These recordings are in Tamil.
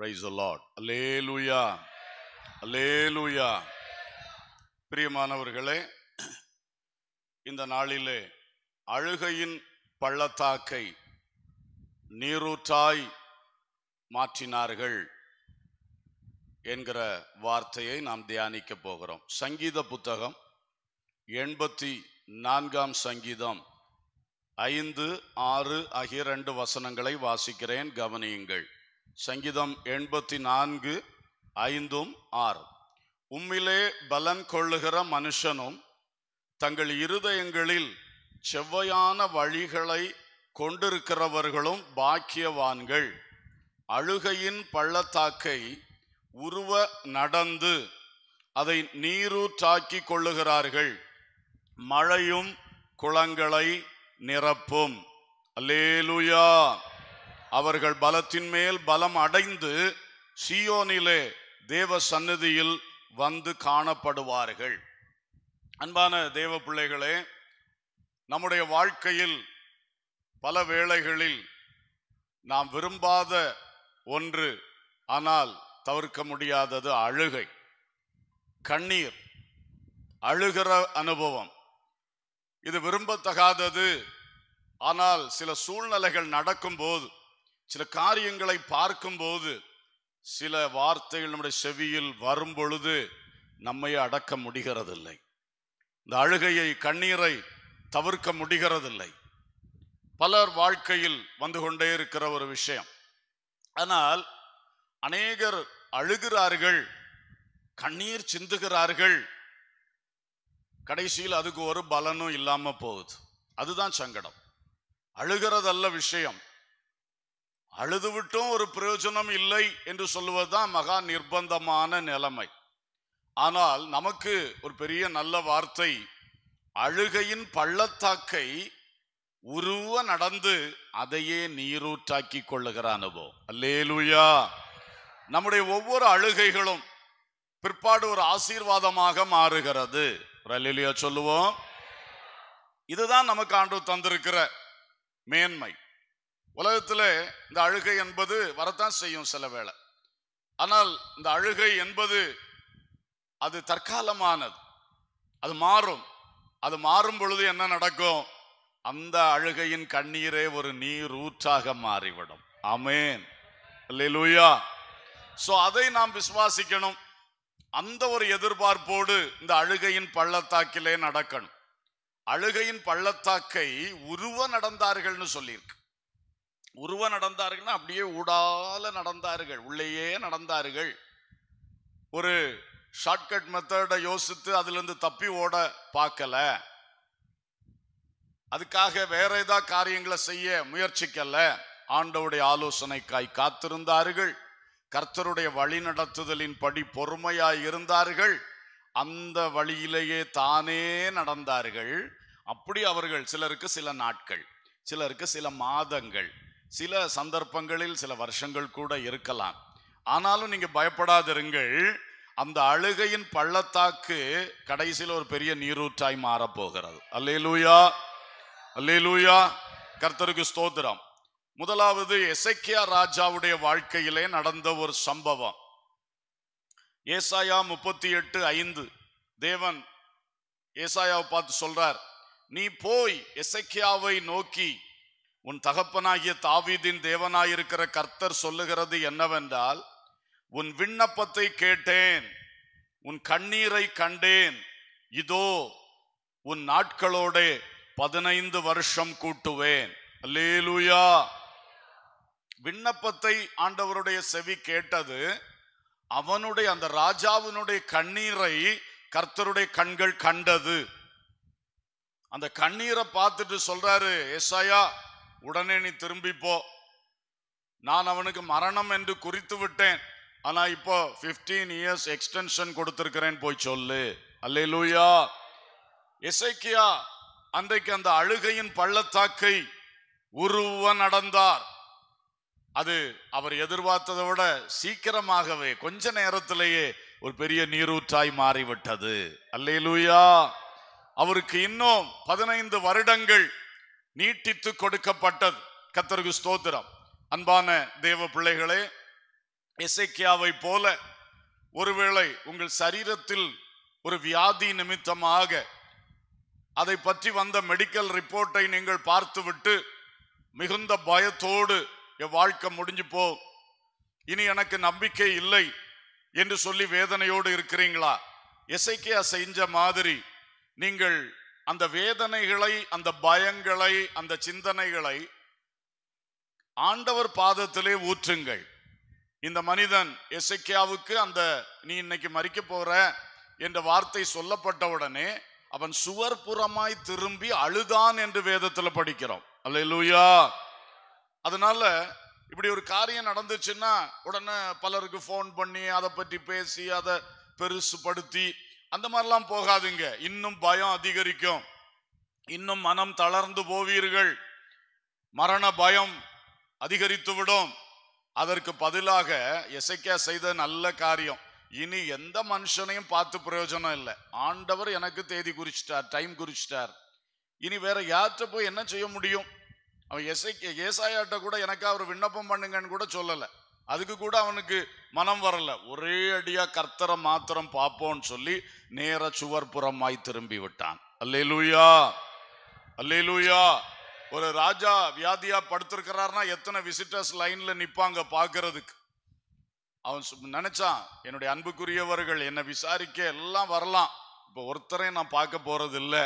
பிரைஸ் லார்ட் அலேலுயா அலேலுயா பிரியமானவர்களே இந்த நாளிலே அழுகையின் பள்ளத்தாக்கை நீரூற்றாய் மாற்றினார்கள் என்கிற வார்த்தையை நாம் தியானிக்க போகிறோம் சங்கீத புத்தகம் எண்பத்தி நான்காம் சங்கீதம் ஐந்து ஆறு ஆகிய இரண்டு வசனங்களை வாசிக்கிறேன் கவனியுங்கள் சங்கீதம் எண்பத்தி நான்கு ஐந்தும் ஆறு உம்மிலே பலன் கொள்ளுகிற மனுஷனும் தங்கள் இருதயங்களில் செவ்வையான வழிகளை கொண்டிருக்கிறவர்களும் பாக்கியவான்கள் அழுகையின் பள்ளத்தாக்கை உருவ நடந்து அதை நீரூற்றாக்கி கொள்ளுகிறார்கள் மழையும் குளங்களை நிரப்பும் அலேலுயா அவர்கள் பலத்தின் மேல் பலம் அடைந்து சியோனிலே தேவ சந்நிதியில் வந்து காணப்படுவார்கள் அன்பான தேவ பிள்ளைகளே நம்முடைய வாழ்க்கையில் பல வேளைகளில் நாம் விரும்பாத ஒன்று ஆனால் தவிர்க்க முடியாதது அழுகை கண்ணீர் அழுகிற அனுபவம் இது விரும்பத்தகாதது ஆனால் சில சூழ்நிலைகள் நடக்கும்போது சில காரியங்களை பார்க்கும்போது சில வார்த்தைகள் நம்முடைய செவியில் வரும் பொழுது நம்மை அடக்க முடிகிறதில்லை இந்த அழுகையை கண்ணீரை தவிர்க்க முடிகிறதில்லை பலர் வாழ்க்கையில் வந்து கொண்டே இருக்கிற ஒரு விஷயம் ஆனால் அநேகர் அழுகிறார்கள் கண்ணீர் சிந்துகிறார்கள் கடைசியில் அதுக்கு ஒரு பலனும் இல்லாமல் போகுது அதுதான் சங்கடம் அழுகிறதல்ல விஷயம் அழுதுவிட்டும் ஒரு பிரயோஜனம் இல்லை என்று சொல்லுவதுதான் மகா நிர்பந்தமான நிலைமை ஆனால் நமக்கு ஒரு பெரிய நல்ல வார்த்தை அழுகையின் பள்ளத்தாக்கை உருவ நடந்து அதையே நீரூற்றாக்கி கொள்ளுகிற அனுபவம் அல்லேலுயா நம்முடைய ஒவ்வொரு அழுகைகளும் பிற்பாடு ஒரு ஆசீர்வாதமாக மாறுகிறது சொல்லுவோம் இதுதான் நமக்கு ஆண்டு தந்திருக்கிற மேன்மை உலகத்தில் இந்த அழுகை என்பது வரத்தான் செய்யும் சில வேளை ஆனால் இந்த அழுகை என்பது அது தற்காலமானது அது மாறும் அது மாறும் பொழுது என்ன நடக்கும் அந்த அழுகையின் கண்ணீரே ஒரு நீர் ஊற்றாக மாறிவிடும் அமேன்யா லூயா ஸோ அதை நாம் விசுவாசிக்கணும் அந்த ஒரு எதிர்பார்ப்போடு இந்த அழுகையின் பள்ளத்தாக்கிலே நடக்கணும் அழுகையின் பள்ளத்தாக்கை உருவ நடந்தார்கள்னு சொல்லியிருக்கு உருவ நடந்தார்கள்னா அப்படியே ஊடால நடந்தார்கள் உள்ளேயே நடந்தார்கள் ஒரு ஷார்ட்கட் மெத்தடை யோசித்து அதுலேருந்து தப்பி ஓட பார்க்கல அதுக்காக வேற ஏதாவது காரியங்களை செய்ய முயற்சிக்கல ஆண்டவுடைய ஆலோசனைக்காய் காத்திருந்தார்கள் கர்த்தருடைய வழி நடத்துதலின் படி பொறுமையாய் இருந்தார்கள் அந்த வழியிலேயே தானே நடந்தார்கள் அப்படி அவர்கள் சிலருக்கு சில நாட்கள் சிலருக்கு சில மாதங்கள் சில சந்தர்ப்பங்களில் சில வருஷங்கள் கூட இருக்கலாம் ஆனாலும் நீங்கள் பயப்படாதிருங்கள் அந்த அழுகையின் பள்ளத்தாக்கு கடைசியில் ஒரு பெரிய நீரூற்றாய் மாறப்போகிறது அல்லே லூயா அல்லே லூயா கர்த்தருக்கு ஸ்தோத்திரம் முதலாவது எசைக்கியா ராஜாவுடைய வாழ்க்கையிலே நடந்த ஒரு சம்பவம் ஏசாயா முப்பத்தி எட்டு ஐந்து தேவன் ஏசாயாவை பார்த்து சொல்றார் நீ போய் எசைக்கியாவை நோக்கி உன் தகப்பனாகிய தாவீதின் தேவனாயிருக்கிற கர்த்தர் சொல்லுகிறது என்னவென்றால் உன் விண்ணப்பத்தை கேட்டேன் உன் கண்ணீரை கண்டேன் இதோ உன் நாட்களோட பதினைந்து வருஷம் கூட்டுவேன் அல்லேலூயா விண்ணப்பத்தை ஆண்டவருடைய செவி கேட்டது அவனுடைய அந்த ராஜாவினுடைய கண்ணீரை கர்த்தருடைய கண்கள் கண்டது அந்த கண்ணீரை பார்த்துட்டு சொல்றாரு எஸ்ஐயா உடனே நீ திரும்பி போ நான் அவனுக்கு மரணம் என்று குறித்து விட்டேன் ஆனா இப்போ பிப்டீன் இயர்ஸ் எக்ஸ்டென்ஷன் கொடுத்திருக்கிறேன் போய் சொல்லு அல்லே லூயா இசைக்கியா அன்றைக்கு அந்த அழுகையின் பள்ளத்தாக்கை உருவ நடந்தார் அது அவர் எதிர்பார்த்ததை விட சீக்கிரமாகவே கொஞ்ச நேரத்திலேயே ஒரு பெரிய நீரூற்றாய் மாறிவிட்டது அல்லே லூயா அவருக்கு இன்னும் பதினைந்து வருடங்கள் நீட்டித்து கொடுக்கப்பட்டது கத்தருக்கு ஸ்தோத்திரம் அன்பான தேவ பிள்ளைகளே இசைக்கியாவை போல ஒருவேளை உங்கள் சரீரத்தில் ஒரு வியாதி நிமித்தமாக அதை பற்றி வந்த மெடிக்கல் ரிப்போர்ட்டை நீங்கள் பார்த்துவிட்டு மிகுந்த பயத்தோடு என் வாழ்க்கை முடிஞ்சு போ இனி எனக்கு நம்பிக்கை இல்லை என்று சொல்லி வேதனையோடு இருக்கிறீங்களா இசைக்கியா செஞ்ச மாதிரி நீங்கள் அந்த வேதனைகளை அந்த பயங்களை அந்த சிந்தனைகளை ஆண்டவர் பாதத்திலே ஊற்றுங்கள் இந்த மனிதன் எசைக்கியாவுக்கு அந்த நீ இன்னைக்கு மறிக்க போற என்ற வார்த்தை சொல்லப்பட்ட உடனே அவன் சுவர் புறமாய் திரும்பி அழுதான் என்று வேதத்தில் படிக்கிறோம் அல்ல இல்லையா அதனால இப்படி ஒரு காரியம் நடந்துச்சுன்னா உடனே பலருக்கு ஃபோன் பண்ணி அதை பற்றி பேசி அதை படுத்தி அந்த மாதிரிலாம் போகாதுங்க இன்னும் பயம் அதிகரிக்கும் இன்னும் மனம் தளர்ந்து போவீர்கள் மரண பயம் அதிகரித்துவிடும் அதற்கு பதிலாக எசைக்கா செய்த நல்ல காரியம் இனி எந்த மனுஷனையும் பார்த்து பிரயோஜனம் இல்லை ஆண்டவர் எனக்கு தேதி குறிச்சிட்டார் டைம் குறிச்சிட்டார் இனி வேற யார்கிட்ட போய் என்ன செய்ய முடியும் அவன் எசை ஏசாயாட்ட கூட எனக்கு அவர் விண்ணப்பம் பண்ணுங்கன்னு கூட சொல்லலை அதுக்கு கூட அவனுக்கு மனம் வரல ஒரே அடியா கர்த்தரை மாத்திரம் பார்ப்போம்னு சொல்லி நேர புறமாய் திரும்பி விட்டான் அல்லே லூயா அல்லே லூயா ஒரு ராஜா வியாதியா படுத்திருக்கிறாருன்னா எத்தனை விசிட்டர்ஸ் லைன்ல நிப்பாங்க பாக்குறதுக்கு அவன் நினைச்சான் என்னுடைய அன்புக்குரியவர்கள் என்னை விசாரிக்க எல்லாம் வரலாம் இப்போ ஒருத்தரையும் நான் பார்க்க போறது இல்லை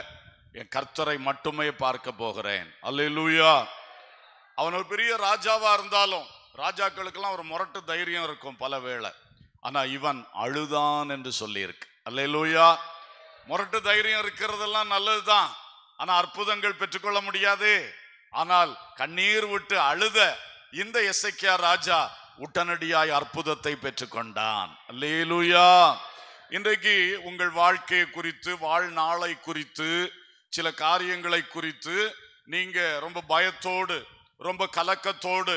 என் கர்த்தரை மட்டுமே பார்க்க போகிறேன் அல்லே லூயா அவன் ஒரு பெரிய ராஜாவா இருந்தாலும் ராஜாக்களுக்கெல்லாம் ஒரு முரட்டு தைரியம் இருக்கும் பல வேளை ஆனா இவன் அழுதான் என்று சொல்லியிருக்கு அல்லையிலூயா முரட்டு தைரியம் இருக்கிறதெல்லாம் நல்லதுதான் ஆனா அற்புதங்கள் பெற்றுக்கொள்ள முடியாது ஆனால் கண்ணீர் விட்டு அழுத இந்த எஸ்ஐக்கியா ராஜா உடனடியாய் அற்புதத்தை பெற்றுக்கொண்டான் அல்லேலூயா இன்றைக்கு உங்கள் வாழ்க்கையை குறித்து வாழ்நாளை குறித்து சில காரியங்களை குறித்து நீங்க ரொம்ப பயத்தோடு ரொம்ப கலக்கத்தோடு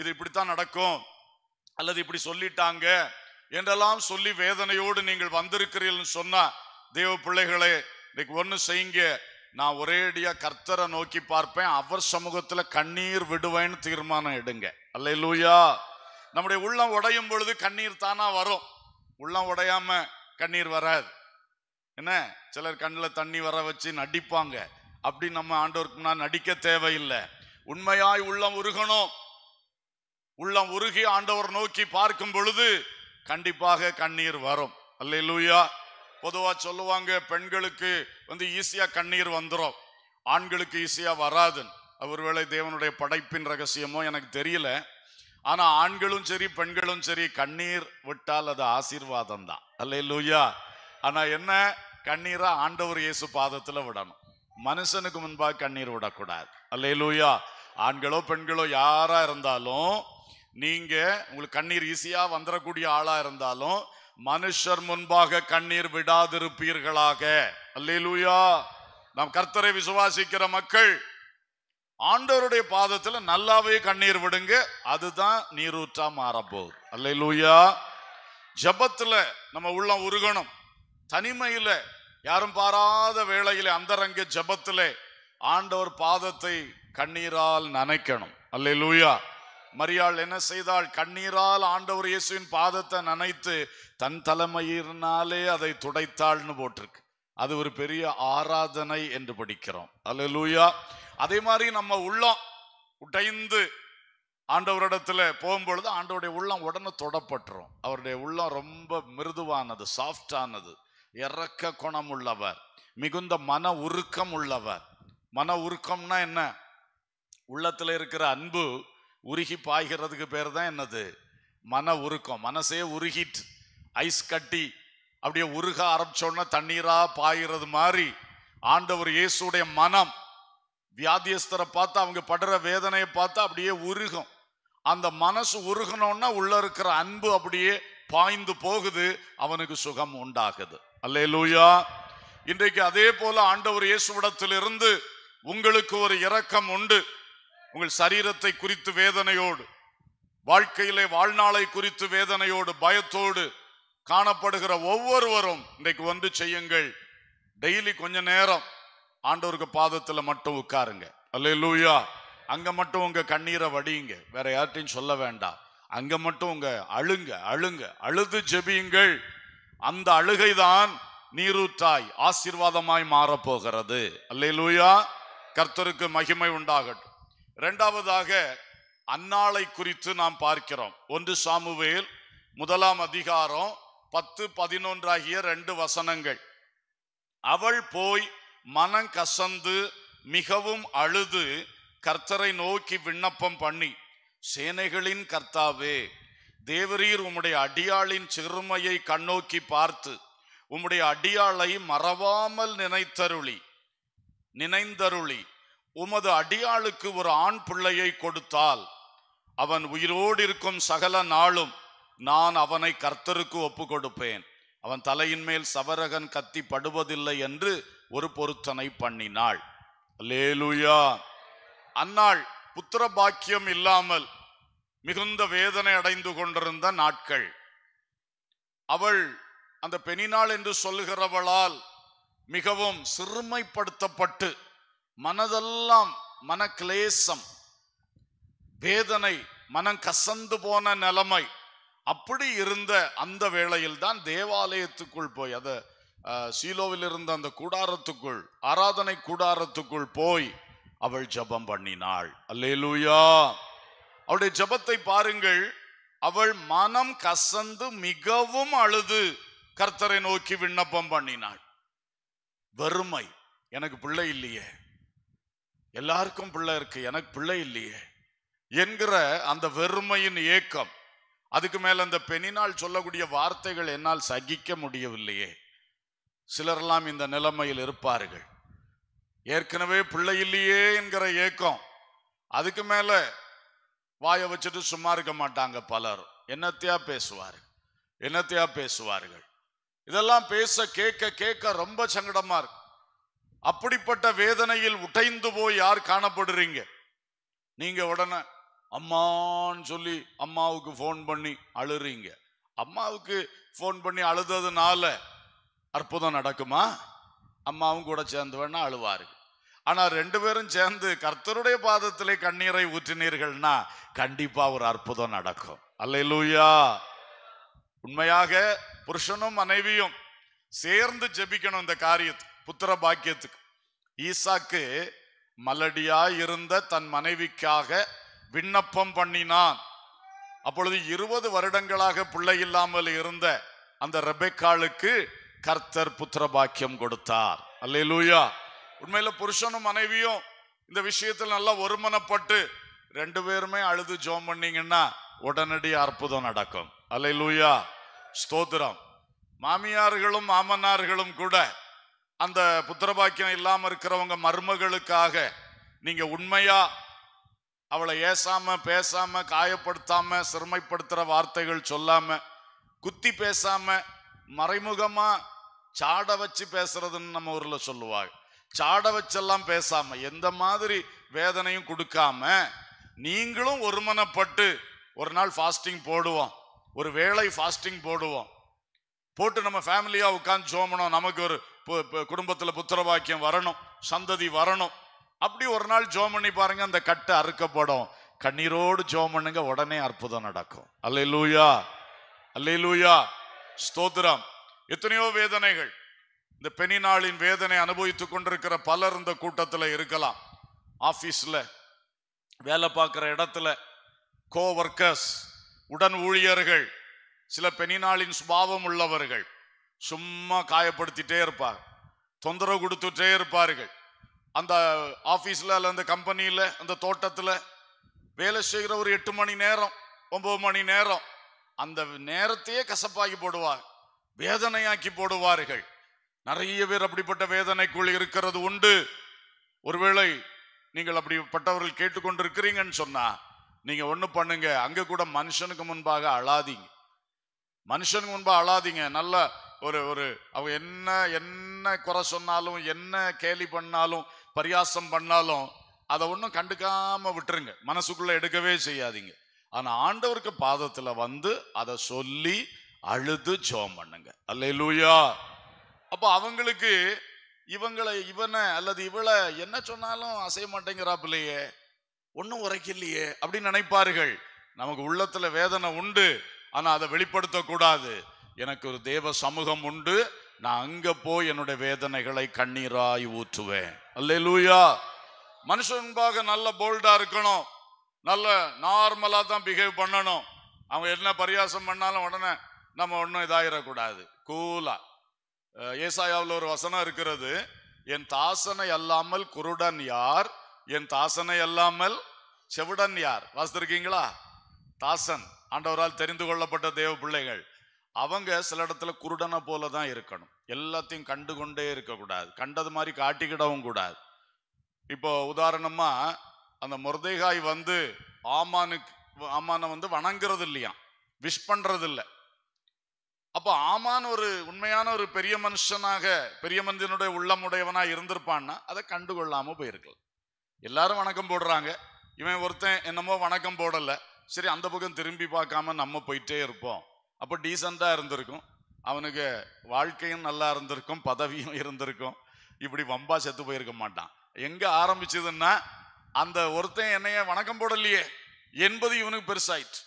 இது இப்படித்தான் நடக்கும் அல்லது இப்படி சொல்லிட்டாங்க என்றெல்லாம் சொல்லி வேதனையோடு நீங்கள் வந்திருக்கிறீர்கள் சொன்னா தேவ பிள்ளைகளே இன்னைக்கு ஒன்று செய்யுங்க நான் ஒரேடியாக கர்த்தரை நோக்கி பார்ப்பேன் அவர் சமூகத்தில் கண்ணீர் விடுவேன்னு தீர்மானம் எடுங்க அல்ல லூயா நம்முடைய உள்ளம் உடையும் பொழுது கண்ணீர் தானா வரும் உள்ளம் உடையாம கண்ணீர் வராது என்ன சிலர் கண்ணில் தண்ணி வர வச்சு நடிப்பாங்க அப்படி நம்ம ஆண்டோருக்கு நான் நடிக்க தேவையில்லை உண்மையாய் உள்ளம் உருகணும் உள்ளம் உருகி ஆண்டவர் நோக்கி பார்க்கும் பொழுது கண்டிப்பாக கண்ணீர் வரும் அல்ல லூயா பொதுவாக சொல்லுவாங்க பெண்களுக்கு வந்து ஈஸியாக கண்ணீர் வந்துடும் ஆண்களுக்கு ஈஸியாக வராதுன்னு ஒருவேளை தேவனுடைய படைப்பின் ரகசியமோ எனக்கு தெரியல ஆனால் ஆண்களும் சரி பெண்களும் சரி கண்ணீர் விட்டால் அது ஆசீர்வாதம் தான் அல்ல லூயா ஆனால் என்ன கண்ணீரை ஆண்டவர் இயேசு பாதத்தில் விடணும் மனுஷனுக்கு முன்பாக கண்ணீர் விடக்கூடாது அல்ல லூயா ஆண்களோ பெண்களோ யாராக இருந்தாலும் நீங்க உங்களுக்கு கண்ணீர் ஈஸியா வந்துடக்கூடிய ஆளா இருந்தாலும் மனுஷர் முன்பாக கண்ணீர் விடாதிருப்பீர்களாக அல்லேலூயா நாம் கர்த்தரை விசுவாசிக்கிற மக்கள் ஆண்டவருடைய பாதத்துல நல்லாவே கண்ணீர் விடுங்க அதுதான் நீரூற்றா மாறப்போகுது அல்லேலூயா ஜபத்துல நம்ம உள்ளம் உருகணும் தனிமையில யாரும் பாராத வேளையில அந்தரங்க ஜபத்துல ஆண்டவர் பாதத்தை கண்ணீரால் நனைக்கணும் லூயா மரியாள் என்ன செய்தாள் கண்ணீரால் ஆண்டவர் இயேசுவின் பாதத்தை நனைத்து தன் தலைமையினாலே அதை துடைத்தாள்னு போட்டிருக்கு அது ஒரு பெரிய ஆராதனை என்று படிக்கிறோம் அல்ல லூயா அதே மாதிரி நம்ம உள்ளம் உடைந்து ஆண்டவரிடத்துல போகும்பொழுது ஆண்டவருடைய உள்ளம் உடனே தொடப்பட்டுரும் அவருடைய உள்ளம் ரொம்ப மிருதுவானது சாஃப்டானது இறக்க குணம் உள்ளவர் மிகுந்த மன உருக்கம் உள்ளவர் மன உருக்கம்னா என்ன உள்ளத்துல இருக்கிற அன்பு உருகி பாய்கிறதுக்கு பேர் தான் என்னது மன உருக்கம் மனசே உருகிட்டு ஐஸ் கட்டி அப்படியே உருக ஆரம்பிச்சோன்னா தண்ணீராக பாய்கிறது மாதிரி ஆண்டவர் இயேசுடைய மனம் வியாதியஸ்தரை பார்த்து அவங்க படுற வேதனையை பார்த்து அப்படியே உருகும் அந்த மனசு உருகணும்னா உள்ள இருக்கிற அன்பு அப்படியே பாய்ந்து போகுது அவனுக்கு சுகம் உண்டாகுது அல்லே லூயா இன்றைக்கு அதே போல ஆண்டவர் இயேசுவிடத்திலிருந்து உங்களுக்கு ஒரு இரக்கம் உண்டு உங்கள் சரீரத்தை குறித்து வேதனையோடு வாழ்க்கையிலே வாழ்நாளை குறித்து வேதனையோடு பயத்தோடு காணப்படுகிற ஒவ்வொருவரும் இன்றைக்கு வந்து செய்யுங்கள் டெய்லி கொஞ்ச நேரம் ஆண்டவருக்கு பாதத்தில் மட்டும் உட்காருங்க அல்ல லூயா அங்கே மட்டும் உங்கள் கண்ணீரை வடியுங்க வேற யார்ட்டையும் சொல்ல வேண்டாம் அங்கே மட்டும் உங்க அழுங்க அழுங்க அழுது ஜெபியுங்கள் அந்த அழுகை தான் நீரூற்றாய் ஆசீர்வாதமாய் மாறப்போகிறது அல்ல லூயா கர்த்தருக்கு மகிமை உண்டாகட்டும் இரண்டாவதாக அன்னாளை குறித்து நாம் பார்க்கிறோம் ஒன்று சாமுவேல் முதலாம் அதிகாரம் பத்து பதினொன்றாகிய ரெண்டு வசனங்கள் அவள் போய் மனம் கசந்து மிகவும் அழுது கர்த்தரை நோக்கி விண்ணப்பம் பண்ணி சேனைகளின் கர்த்தாவே தேவரீர் உம்முடைய அடியாளின் சிறுமையை கண்ணோக்கி பார்த்து உம்முடைய அடியாளை மறவாமல் நினைத்தருளி நினைந்தருளி உமது அடியாளுக்கு ஒரு ஆண் பிள்ளையை கொடுத்தால் அவன் உயிரோடு இருக்கும் சகல நாளும் நான் அவனை கர்த்தருக்கு ஒப்பு கொடுப்பேன் அவன் தலையின் மேல் சவரகன் கத்தி படுவதில்லை என்று ஒரு பொருத்தனை பண்ணினாள் லேலுயா அந்நாள் புத்திர பாக்கியம் இல்லாமல் மிகுந்த வேதனை அடைந்து கொண்டிருந்த நாட்கள் அவள் அந்த பெணினாள் என்று சொல்லுகிறவளால் மிகவும் சிறுமைப்படுத்தப்பட்டு மனதெல்லாம் மன கிளேசம் வேதனை மனம் கசந்து போன நிலைமை அப்படி இருந்த அந்த வேளையில் தான் தேவாலயத்துக்குள் போய் அதை சீலோவில் இருந்த அந்த கூடாரத்துக்குள் ஆராதனை கூடாரத்துக்குள் போய் அவள் ஜபம் பண்ணினாள் அல்லேலூயா அவளுடைய ஜபத்தை பாருங்கள் அவள் மனம் கசந்து மிகவும் அழுது கர்த்தரை நோக்கி விண்ணப்பம் பண்ணினாள் வறுமை எனக்கு பிள்ளை இல்லையே எல்லாருக்கும் பிள்ளை இருக்கு எனக்கு பிள்ளை இல்லையே என்கிற அந்த வெறுமையின் ஏக்கம் அதுக்கு மேல அந்த பெண்ணினால் சொல்லக்கூடிய வார்த்தைகள் என்னால் சகிக்க முடியவில்லையே சிலரெல்லாம் இந்த நிலைமையில் இருப்பார்கள் ஏற்கனவே பிள்ளை இல்லையே என்கிற ஏக்கம் அதுக்கு மேல வாய வச்சுட்டு சும்மா இருக்க மாட்டாங்க பலர் என்னத்தையா பேசுவார்கள் என்னத்தையா பேசுவார்கள் இதெல்லாம் பேச கேட்க கேட்க ரொம்ப சங்கடமா இருக்கு அப்படிப்பட்ட வேதனையில் உடைந்து போய் யார் காணப்படுறீங்க நீங்க உடனே அம்மான்னு சொல்லி அம்மாவுக்கு ஃபோன் பண்ணி அழுறீங்க அம்மாவுக்கு ஃபோன் பண்ணி அழுததுனால அற்புதம் நடக்குமா அம்மாவும் கூட சேர்ந்து வேணா அழுவாரு ஆனால் ரெண்டு பேரும் சேர்ந்து கர்த்தருடைய பாதத்திலே கண்ணீரை ஊற்றினீர்கள்னா கண்டிப்பா ஒரு அற்புதம் நடக்கும் அல்லையா உண்மையாக புருஷனும் மனைவியும் சேர்ந்து ஜெபிக்கணும் இந்த காரியத்தை புத்திர பாக்கியத்துக்கு ஈசாக்கு மலடியா இருந்த தன் மனைவிக்காக விண்ணப்பம் பண்ணினான் அப்பொழுது இருபது வருடங்களாக பிள்ளை இல்லாமல் இருந்த அந்த ரெபேக்காளுக்கு கர்த்தர் புத்திர பாக்கியம் கொடுத்தார் அல்லே லூயா உண்மையில புருஷனும் மனைவியும் இந்த விஷயத்தில் நல்லா ஒருமனப்பட்டு ரெண்டு பேருமே அழுது ஜோம் பண்ணீங்கன்னா உடனடி அற்புதம் நடக்கும் அல்ல லூயா ஸ்தோத்திரம் மாமியார்களும் மாமனார்களும் கூட அந்த புத்திரபாக்கியம் இல்லாமல் இருக்கிறவங்க மருமகளுக்காக நீங்கள் உண்மையாக அவளை ஏசாமல் பேசாமல் காயப்படுத்தாமல் சிறுமைப்படுத்துகிற வார்த்தைகள் சொல்லாமல் குத்தி பேசாமல் மறைமுகமாக சாட வச்சு பேசுறதுன்னு நம்ம ஊரில் சொல்லுவாங்க சாட வச்செல்லாம் பேசாமல் எந்த மாதிரி வேதனையும் கொடுக்காம நீங்களும் ஒருமனப்பட்டு ஒரு நாள் ஃபாஸ்டிங் போடுவோம் ஒரு வேளை ஃபாஸ்டிங் போடுவோம் போட்டு நம்ம ஃபேமிலியாக உட்காந்து சோமணும் நமக்கு ஒரு குடும்பத்தில் புத்திரவாக்கியம் வரணும் சந்ததி வரணும் அப்படி ஒரு நாள் ஜோம் பண்ணி பாருங்க அந்த கட்டை அறுக்கப்படும் கண்ணீரோடு ஜோம் பண்ணுங்க உடனே அற்புதம் நடக்கும் அல்லே லூயா அல்லே லூயா ஸ்தோத்ரம் எத்தனையோ வேதனைகள் இந்த பெனி நாளின் வேதனை அனுபவித்துக் கொண்டிருக்கிற பலர் இந்த கூட்டத்தில் இருக்கலாம் ஆஃபீஸில் வேலை பார்க்குற இடத்துல கோவர்க்கர்ஸ் உடன் ஊழியர்கள் சில பெனி நாளின் சுபாவம் உள்ளவர்கள் சும்மா காயப்படுத்திட்டே இருப்பார் தொந்தரவு கொடுத்துட்டே இருப்பார்கள் அந்த ஆஃபீஸில் அல்ல அந்த கம்பெனியில் அந்த தோட்டத்தில் வேலை செய்கிற ஒரு எட்டு மணி நேரம் ஒம்பது மணி நேரம் அந்த நேரத்தையே கசப்பாக்கி போடுவார் வேதனையாக்கி போடுவார்கள் நிறைய பேர் அப்படிப்பட்ட வேதனைக்குள் இருக்கிறது உண்டு ஒருவேளை நீங்கள் அப்படிப்பட்டவர்கள் இருக்கிறீங்கன்னு சொன்னால் நீங்கள் ஒன்று பண்ணுங்க அங்கே கூட மனுஷனுக்கு முன்பாக அழாதீங்க மனுஷனுக்கு முன்பாக அழாதீங்க நல்ல ஒரு ஒரு அவங்க என்ன என்ன குறை சொன்னாலும் என்ன கேலி பண்ணாலும் பரியாசம் பண்ணாலும் அதை ஒன்றும் கண்டுக்காம விட்டுருங்க மனசுக்குள்ள எடுக்கவே செய்யாதீங்க ஆனா ஆண்டவருக்கு பாதத்துல வந்து அதை சொல்லி அழுது ஜோம் பண்ணுங்க அல்ல லூயா அப்போ அவங்களுக்கு இவங்களை இவனை அல்லது இவளை என்ன சொன்னாலும் அசைய மாட்டேங்கிறாப்பில்லையே ஒன்றும் உரைக்கலையே அப்படின்னு நினைப்பார்கள் நமக்கு உள்ளத்துல வேதனை உண்டு ஆனா அதை வெளிப்படுத்தக்கூடாது எனக்கு ஒரு தேவ சமூகம் உண்டு நான் அங்க போய் என்னுடைய வேதனைகளை கண்ணீராய் ஊற்றுவேன் அல்ல லூயா மனுஷன்பாக நல்ல போல்டா இருக்கணும் நல்ல நார்மலா தான் பிஹேவ் பண்ணணும் அவங்க என்ன பரியாசம் பண்ணாலும் உடனே நம்ம ஒன்றும் இதாயிடக்கூடாது கூலா ஏசாயாவில் ஒரு வசனம் இருக்கிறது என் தாசனை அல்லாமல் குருடன் யார் என் தாசனை அல்லாமல் செவுடன் யார் வாசித்திருக்கீங்களா தாசன் ஆண்டவரால் தெரிந்து கொள்ளப்பட்ட தேவ பிள்ளைகள் அவங்க சில இடத்துல குருடனை போல தான் இருக்கணும் எல்லாத்தையும் கண்டு கொண்டே இருக்கக்கூடாது கண்டது மாதிரி காட்டிக்கிடவும் கூடாது இப்போ உதாரணமா அந்த முரதேகாய் வந்து ஆமானுக்கு ஆமானை வந்து வணங்குறது இல்லையா விஷ் பண்றது இல்லை அப்போ ஆமான் ஒரு உண்மையான ஒரு பெரிய மனுஷனாக பெரிய மனிதனுடைய உள்ளமுடையவனா இருந்திருப்பான்னா அதை கொள்ளாம போயிருக்கலாம் எல்லாரும் வணக்கம் போடுறாங்க இவன் ஒருத்தன் என்னமோ வணக்கம் போடலை சரி அந்த பக்கம் திரும்பி பார்க்காம நம்ம போயிட்டே இருப்போம் அப்போ டீசெண்டாக இருந்திருக்கும் அவனுக்கு வாழ்க்கையும் நல்லா இருந்திருக்கும் பதவியும் இருந்திருக்கும் இப்படி வம்பா செத்து போயிருக்க மாட்டான் எங்க ஆரம்பிச்சதுன்னா அந்த ஒருத்தன் என்னைய வணக்கம் போடலையே என்பது இவனுக்கு பெருசாயிற்று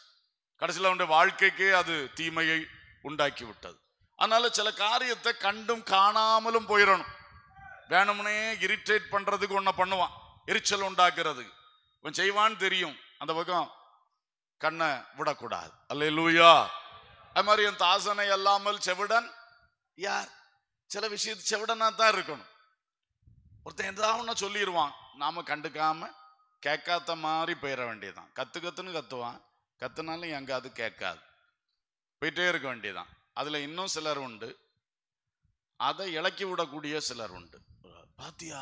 கடைசியில் அவனுடைய வாழ்க்கைக்கே அது தீமையை உண்டாக்கி விட்டது அதனால சில காரியத்தை கண்டும் காணாமலும் போயிடணும் வேணும்னே இரிட்டேட் பண்றதுக்கு ஒன்ன பண்ணுவான் எரிச்சல் உண்டாக்குறது இவன் செய்வான்னு தெரியும் அந்த பக்கம் கண்ணை விடக்கூடாது அல்ல லூயா அது மாதிரி என் தாசனை அல்லாமல் செவிடன் யார் சில விஷயத்து செவிடனா தான் இருக்கணும் ஒருத்தன் எதாவது ஒன்று சொல்லிடுவான் நாம கண்டுக்காம கேட்காத மாதிரி போயிட வேண்டியதான் கத்து கத்துன்னு கத்துவான் கத்துனாலும் எங்கே அது கேட்காது போயிட்டே இருக்க வேண்டியதான் அதுல இன்னும் சிலர் உண்டு அதை இழக்கி விடக்கூடிய சிலர் உண்டு பாத்தியா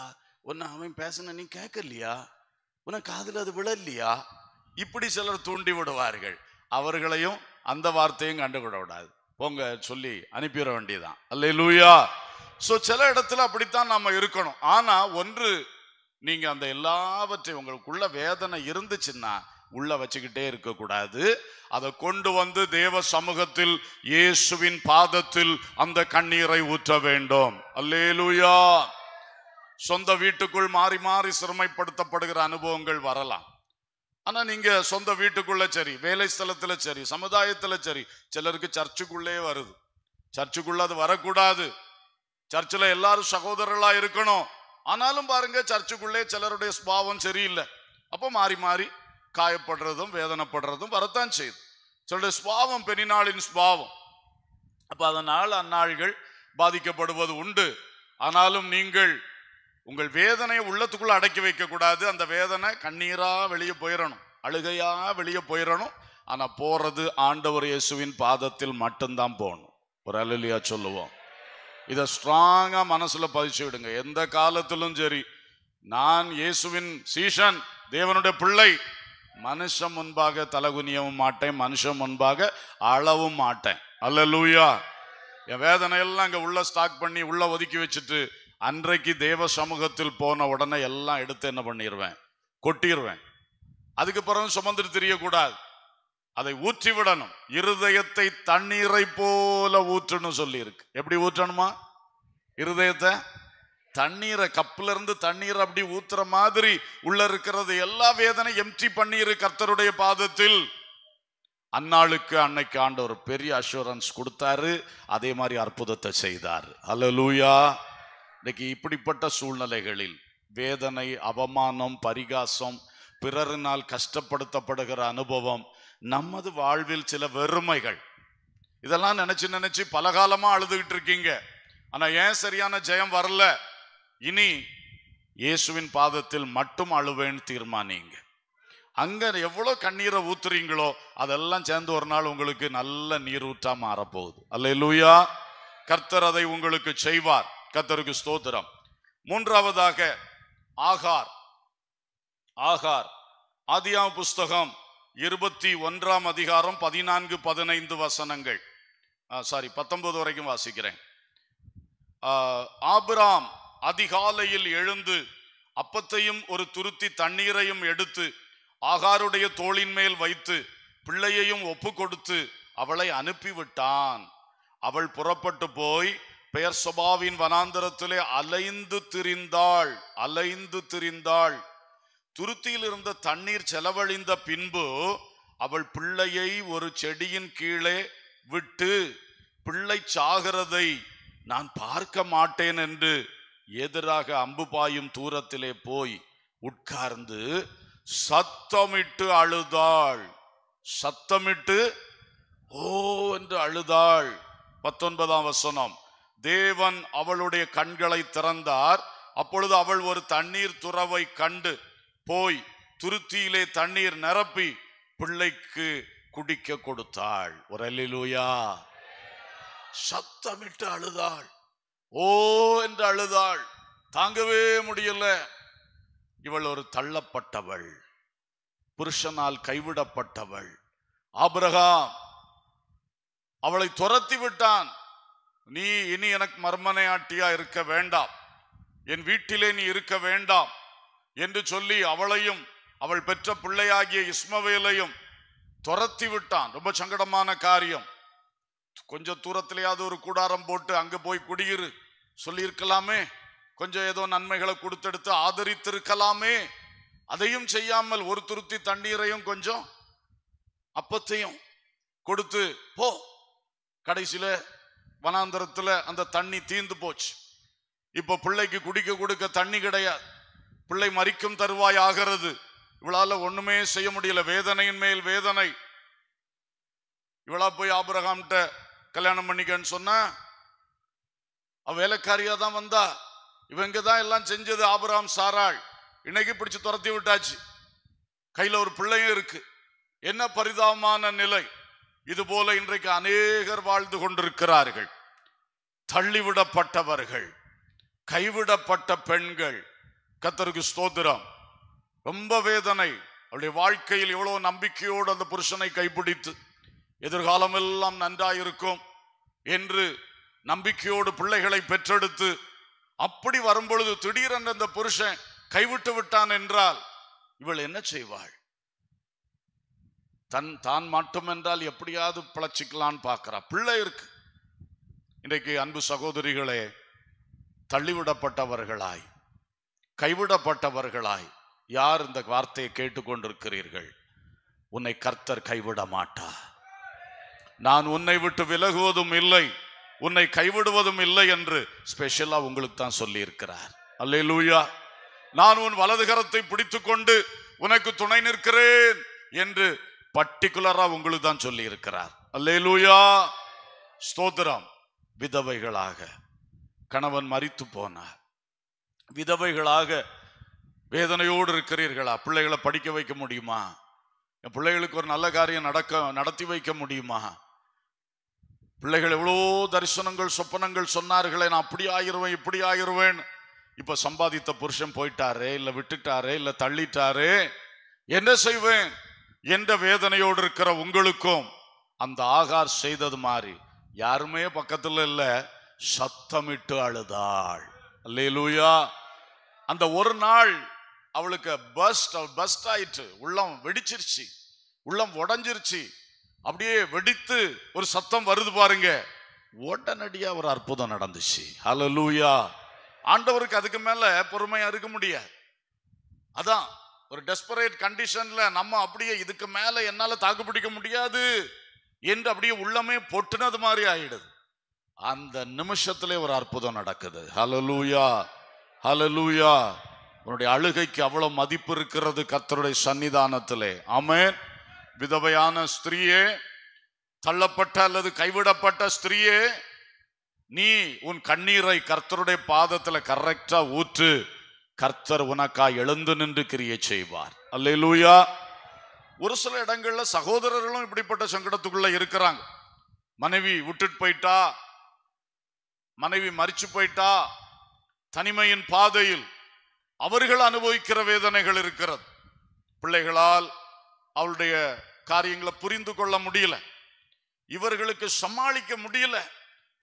உன்னை அவன் பேசின நீ கேட்கலையா உன காதில் அது விழலையா இப்படி சிலர் தூண்டி விடுவார்கள் அவர்களையும் அந்த வார்த்தையும் கண்டுகொள்ள விடாது போங்க சொல்லி அனுப்பிட வேண்டியதான் அல்ல லூயா ஸோ சில இடத்துல அப்படித்தான் நம்ம இருக்கணும் ஆனால் ஒன்று நீங்கள் அந்த எல்லாவற்றையும் உங்களுக்குள்ள வேதனை இருந்துச்சுன்னா உள்ள வச்சுக்கிட்டே இருக்கக்கூடாது அதை கொண்டு வந்து தேவ சமூகத்தில் இயேசுவின் பாதத்தில் அந்த கண்ணீரை ஊற்ற வேண்டும் அல்லேலூயா சொந்த வீட்டுக்குள் மாறி மாறி சிறுமைப்படுத்தப்படுகிற அனுபவங்கள் வரலாம் ஆனால் நீங்கள் சொந்த வீட்டுக்குள்ளே சரி வேலை ஸ்தலத்தில் சரி சமுதாயத்தில் சரி சிலருக்கு சர்ச்சுக்குள்ளே வருது சர்ச்சுக்குள்ளே அது வரக்கூடாது சர்ச்சில் எல்லாரும் சகோதரர்களாக இருக்கணும் ஆனாலும் பாருங்க சர்ச்சுக்குள்ளே சிலருடைய ஸ்பாவம் சரியில்லை அப்போ மாறி மாறி காயப்படுறதும் வேதனைப்படுறதும் வரத்தான் செய்யுது சிலருடைய ஸ்பாவம் பெரிநாளின் ஸ்பாவம் அப்போ அதனால் அந்நாள்கள் பாதிக்கப்படுவது உண்டு ஆனாலும் நீங்கள் உங்கள் வேதனையை உள்ளத்துக்குள்ள அடக்கி வைக்க கூடாது அந்த வேதனை கண்ணீரா வெளியே போயிடணும் அழுகையா வெளியே போயிடணும் ஆனா போறது ஆண்டவர் இயேசுவின் பாதத்தில் மட்டும்தான் போகணும் ஒரு அலுலியா சொல்லுவோம் இதை ஸ்ட்ராங்கா மனசுல பதிச்சு விடுங்க எந்த காலத்திலும் சரி நான் இயேசுவின் சீசன் தேவனுடைய பிள்ளை மனுஷன் முன்பாக தலகுனியவும் மாட்டேன் மனுஷன் முன்பாக அளவும் மாட்டேன் அல்ல லூயா என் வேதனையெல்லாம் அங்கே உள்ள ஸ்டாக் பண்ணி உள்ள ஒதுக்கி வச்சுட்டு அன்றைக்கு தேவ சமூகத்தில் போன உடனே எல்லாம் எடுத்து என்ன பண்ணிடுவேன் கொட்டிடுவேன் அதுக்கு பிறகு சுமந்து தெரியக்கூடாது அதை ஊற்றி விடணும் இருதயத்தை தண்ணீரை போல ஊற்றணும் சொல்லியிருக்கு எப்படி ஊற்றணுமா இருதயத்தை தண்ணீரை கப்புல இருந்து தண்ணீர் அப்படி ஊத்துற மாதிரி உள்ள இருக்கிறது எல்லா வேதனை எம்டி பண்ணிரு கர்த்தருடைய பாதத்தில் அந்நாளுக்கு அன்னைக்கு ஒரு பெரிய அஷூரன்ஸ் கொடுத்தாரு அதே மாதிரி அற்புதத்தை செய்தார் ஹலோ லூயா இன்னைக்கு இப்படிப்பட்ட சூழ்நிலைகளில் வேதனை அவமானம் பரிகாசம் பிறரினால் கஷ்டப்படுத்தப்படுகிற அனுபவம் நமது வாழ்வில் சில வெறுமைகள் இதெல்லாம் நினைச்சு நினைச்சு பலகாலமா அழுதுகிட்டு இருக்கீங்க ஆனா ஏன் சரியான ஜெயம் வரல இனி இயேசுவின் பாதத்தில் மட்டும் அழுவேன்னு தீர்மானிங்க அங்க எவ்வளோ கண்ணீரை ஊத்துறீங்களோ அதெல்லாம் சேர்ந்து ஒரு நாள் உங்களுக்கு நல்ல நீரூற்றா மாறப்போகுது அல்ல லூயா கர்த்தர் அதை உங்களுக்கு செய்வார் கத்தருக்கு ஸ்தோத்திரம் மூன்றாவதாக ஆகார் ஆகார் ஆதியா புஸ்தகம் இருபத்தி ஒன்றாம் அதிகாரம் பதினான்கு பதினைந்து வசனங்கள் சாரி பத்தொன்பது வரைக்கும் வாசிக்கிறேன் ஆபிராம் அதிகாலையில் எழுந்து அப்பத்தையும் ஒரு துருத்தி தண்ணீரையும் எடுத்து ஆகாருடைய தோளின் மேல் வைத்து பிள்ளையையும் ஒப்பு கொடுத்து அவளை அனுப்பிவிட்டான் அவள் புறப்பட்டு போய் பெயர் சபாவின் வனாந்தரத்திலே அலைந்து திரிந்தாள் அலைந்து திரிந்தாள் துருத்தியில் இருந்த தண்ணீர் செலவழிந்த பின்பு அவள் பிள்ளையை ஒரு செடியின் கீழே விட்டு பிள்ளை சாகிறதை நான் பார்க்க மாட்டேன் என்று எதிராக அம்பு பாயும் தூரத்திலே போய் உட்கார்ந்து சத்தமிட்டு அழுதாள் சத்தமிட்டு ஓ என்று அழுதாள் பத்தொன்பதாம் வசனம் தேவன் அவளுடைய கண்களை திறந்தார் அப்பொழுது அவள் ஒரு தண்ணீர் துறவை கண்டு போய் துருத்தியிலே தண்ணீர் நிரப்பி பிள்ளைக்கு குடிக்க கொடுத்தாள் ஒரு அல்லூயா சத்தமிட்டு அழுதாள் ஓ என்று அழுதாள் தாங்கவே முடியல இவள் ஒரு தள்ளப்பட்டவள் புருஷனால் கைவிடப்பட்டவள் ஆபிரகாம் அவளை துரத்தி விட்டான் நீ இனி எனக்கு மர்மனையாட்டியா இருக்க வேண்டாம் என் வீட்டிலே நீ இருக்க வேண்டாம் என்று சொல்லி அவளையும் அவள் பெற்ற பிள்ளையாகிய இஸ்மவேலையும் துரத்தி விட்டான் ரொம்ப சங்கடமான காரியம் கொஞ்சம் தூரத்திலேயாவது ஒரு கூடாரம் போட்டு அங்கு போய் குடியிரு சொல்லியிருக்கலாமே கொஞ்சம் ஏதோ நன்மைகளை கொடுத்தெடுத்து ஆதரித்திருக்கலாமே அதையும் செய்யாமல் ஒரு துருத்தி தண்ணீரையும் கொஞ்சம் அப்பத்தையும் கொடுத்து போ கடைசியில் வனாந்தரத்தில் அந்த தண்ணி தீந்து போச்சு இப்போ பிள்ளைக்கு குடிக்க கொடுக்க தண்ணி கிடையாது பிள்ளை மறிக்கும் தருவாய் ஆகிறது இவளால் ஒன்றுமே செய்ய முடியல வேதனையின் மேல் வேதனை இவளா போய் ஆபரகாம்கிட்ட கல்யாணம் பண்ணிக்கன்னு சொன்ன அவ வேலைக்காரியா தான் வந்தா இவங்க தான் எல்லாம் செஞ்சது ஆபராம் சாராள் இன்னைக்கு பிடிச்சி துரத்தி விட்டாச்சு கையில் ஒரு பிள்ளையும் இருக்கு என்ன பரிதாபமான நிலை இதுபோல இன்றைக்கு அநேகர் வாழ்ந்து கொண்டிருக்கிறார்கள் தள்ளிவிடப்பட்டவர்கள் கைவிடப்பட்ட பெண்கள் கத்தருக்கு ஸ்தோத்திரம் ரொம்ப வேதனை அவருடைய வாழ்க்கையில் எவ்வளோ நம்பிக்கையோடு அந்த புருஷனை கைப்பிடித்து எதிர்காலமெல்லாம் நன்றாயிருக்கும் என்று நம்பிக்கையோடு பிள்ளைகளை பெற்றெடுத்து அப்படி வரும்பொழுது திடீரென்று அந்த புருஷன் கைவிட்டு விட்டான் என்றால் இவள் என்ன செய்வாள் தன் தான் மட்டும் என்றால் எப்படியாவது பிழைச்சிக்கலான்னு பார்க்குறா பிள்ளை இருக்கு இன்றைக்கு அன்பு சகோதரிகளே தள்ளிவிடப்பட்டவர்களாய் கைவிடப்பட்டவர்களாய் யார் இந்த வார்த்தையை கேட்டுக்கொண்டிருக்கிறீர்கள் உன்னை கர்த்தர் கைவிட மாட்டா நான் உன்னை விட்டு விலகுவதும் இல்லை உன்னை கைவிடுவதும் இல்லை என்று ஸ்பெஷலாக உங்களுக்கு தான் சொல்லியிருக்கிறார் அல்லே லூயா நான் உன் வலதுகரத்தை பிடித்துக்கொண்டு உனக்கு துணை நிற்கிறேன் என்று பர்டிகுலரா உங்களுக்கு தான் சொல்லி இருக்கிறார் அல்லேலூயா ஸ்தோத்திரம் விதவைகளாக கணவன் மறித்து போனார் விதவைகளாக வேதனையோடு இருக்கிறீர்களா பிள்ளைகளை படிக்க வைக்க முடியுமா என் பிள்ளைகளுக்கு ஒரு நல்ல காரியம் நடக்க நடத்தி வைக்க முடியுமா பிள்ளைகள் எவ்வளோ தரிசனங்கள் சொப்பனங்கள் சொன்னார்களே நான் அப்படி ஆகிருவேன் இப்படி ஆகிருவேன் இப்போ சம்பாதித்த புருஷன் போயிட்டாரு இல்லை விட்டுட்டாரு இல்லை தள்ளிட்டாரு என்ன செய்வேன் என்ற வேதனையோடு இருக்கிற உங்களுக்கும் அந்த ஆகார் செய்தது மாதிரி யாருமே பக்கத்தில் இல்லை சத்தமிட்டு அழுதாள் அல்லையிலூயா அந்த ஒரு நாள் அவளுக்கு பஸ்ட் அவள் பஸ்ட் ஆயிட்டு உள்ளம் வெடிச்சிருச்சு உள்ளம் உடஞ்சிருச்சு அப்படியே வெடித்து ஒரு சத்தம் வருது பாருங்க உடனடியா ஒரு அற்புதம் நடந்துச்சு ஹலோ லூயா ஆண்டவருக்கு அதுக்கு மேல பொறுமையா இருக்க முடியாது அதான் ஒரு டெஸ்பரேட் கண்டிஷன்ல நம்ம அப்படியே இதுக்கு மேல என்னால தாக்கு பிடிக்க முடியாது என்று அப்படியே உள்ளமே பொட்டுனது மாதிரி ஆயிடுது அந்த நிமிஷத்துல ஒரு அற்புதம் நடக்குது ஹலலூயா ஹலலூயா உன்னுடைய அழுகைக்கு அவ்வளவு மதிப்பு இருக்கிறது கத்தருடைய சன்னிதானத்திலே அமேன் விதவையான ஸ்திரீயே தள்ளப்பட்ட அல்லது கைவிடப்பட்ட ஸ்திரீயே நீ உன் கண்ணீரை கர்த்தருடைய பாதத்துல கரெக்டா ஊற்று கர்த்தர் உனக்கா எழுந்து நின்று கிரியை செய்வார் அல்லூயா ஒரு சில இடங்கள்ல சகோதரர்களும் இப்படிப்பட்ட சங்கடத்துக்குள்ள இருக்கிறாங்க மனைவி விட்டுட்டு போயிட்டா மனைவி மறிச்சு போயிட்டா தனிமையின் பாதையில் அவர்கள் அனுபவிக்கிற வேதனைகள் இருக்கிறது பிள்ளைகளால் அவளுடைய காரியங்களை புரிந்து கொள்ள முடியல இவர்களுக்கு சமாளிக்க முடியல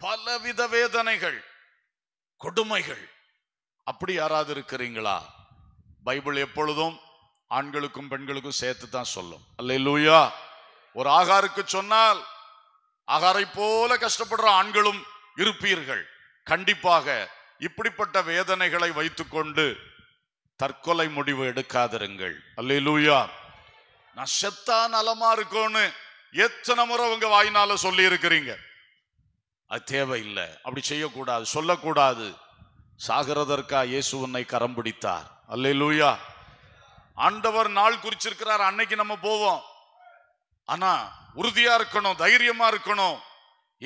பலவித வேதனைகள் கொடுமைகள் அப்படி யாராவது இருக்கிறீங்களா பைபிள் எப்பொழுதும் ஆண்களுக்கும் பெண்களுக்கும் சேர்த்து தான் சொல்லும் அல்ல லூயா ஒரு ஆகாருக்கு சொன்னால் ஆகாரை போல கஷ்டப்படுற ஆண்களும் இருப்பீர்கள் கண்டிப்பாக இப்படிப்பட்ட வேதனைகளை வைத்துக்கொண்டு தற்கொலை முடிவு எடுக்காதிருங்கள் அல்ல லூயா நான் செத்தா நலமா இருக்கும்னு எத்தனை முறை உங்க வாயினால சொல்லி இருக்கிறீங்க அது தேவையில்லை அப்படி செய்யக்கூடாது சொல்லக்கூடாது சாகிறதற்கா இயேசு உன்னை கரம் பிடித்தார் அல்ல லூயா ஆண்டவர் நாள் குறிச்சிருக்கிறார் அன்னைக்கு நம்ம போவோம் ஆனா உறுதியா இருக்கணும் தைரியமா இருக்கணும்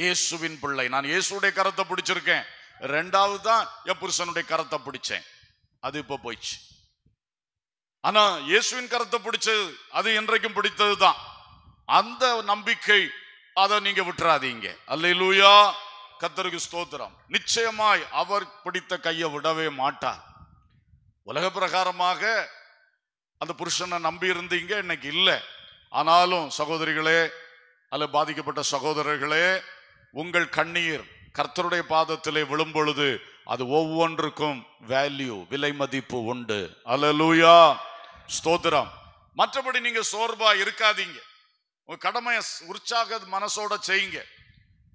இயேசுவின் பிள்ளை நான் இயேசுடைய கரத்தை பிடிச்சிருக்கேன் ரெண்டாவது தான் என் புருஷனுடைய கரத்தை பிடிச்சேன் அது இப்ப போயிடுச்சு ஆனா இயேசுவின் கரத்தை பிடிச்சது அது இன்றைக்கும் பிடித்தது தான் அந்த நம்பிக்கை அதை நீங்க விட்டுறாதீங்க அல்ல லூயா கத்தருக்கு ஸ்தோத்திரம் நிச்சயமாய் அவர் பிடித்த கையை விடவே மாட்டார் உலக பிரகாரமாக அந்த புருஷனை நம்பி இருந்தீங்க இன்னைக்கு இல்லை ஆனாலும் சகோதரிகளே அல்ல பாதிக்கப்பட்ட சகோதரர்களே உங்கள் கண்ணீர் கர்த்தருடைய பாதத்திலே விழும் பொழுது அது ஒவ்வொன்றுக்கும் வேல்யூ விலை மதிப்பு உண்டு அலலூயா ஸ்தோத்திரம் மற்றபடி நீங்க சோர்வா இருக்காதீங்க உங்க கடமையை உற்சாக மனசோட செய்யுங்க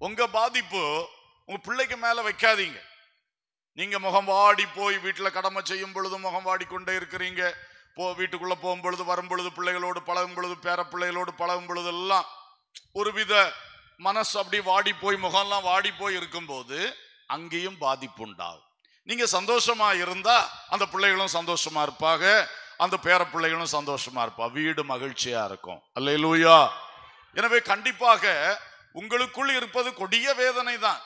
உங்க பாதிப்பு உங்க பிள்ளைக்கு மேல வைக்காதீங்க நீங்க முகம் வாடி போய் வீட்டில் கடமை செய்யும் பொழுது முகம் வாடிக்கொண்டே இருக்கிறீங்க போ வீட்டுக்குள்ள போகும் பொழுது வரும் பொழுது பிள்ளைகளோடு பழகும் பொழுது பேர பிள்ளைகளோடு பழகும் பொழுது எல்லாம் ஒருவித மனசு அப்படி வாடி போய் முகம்லாம் வாடி போய் இருக்கும்போது அங்கேயும் பாதிப்பு உண்டாகும் நீங்க சந்தோஷமா இருந்தா அந்த பிள்ளைகளும் சந்தோஷமா இருப்பாங்க அந்த பேர பிள்ளைகளும் சந்தோஷமா இருப்பா வீடு மகிழ்ச்சியா இருக்கும் அல்ல எனவே கண்டிப்பாக உங்களுக்குள் இருப்பது கொடிய வேதனை தான்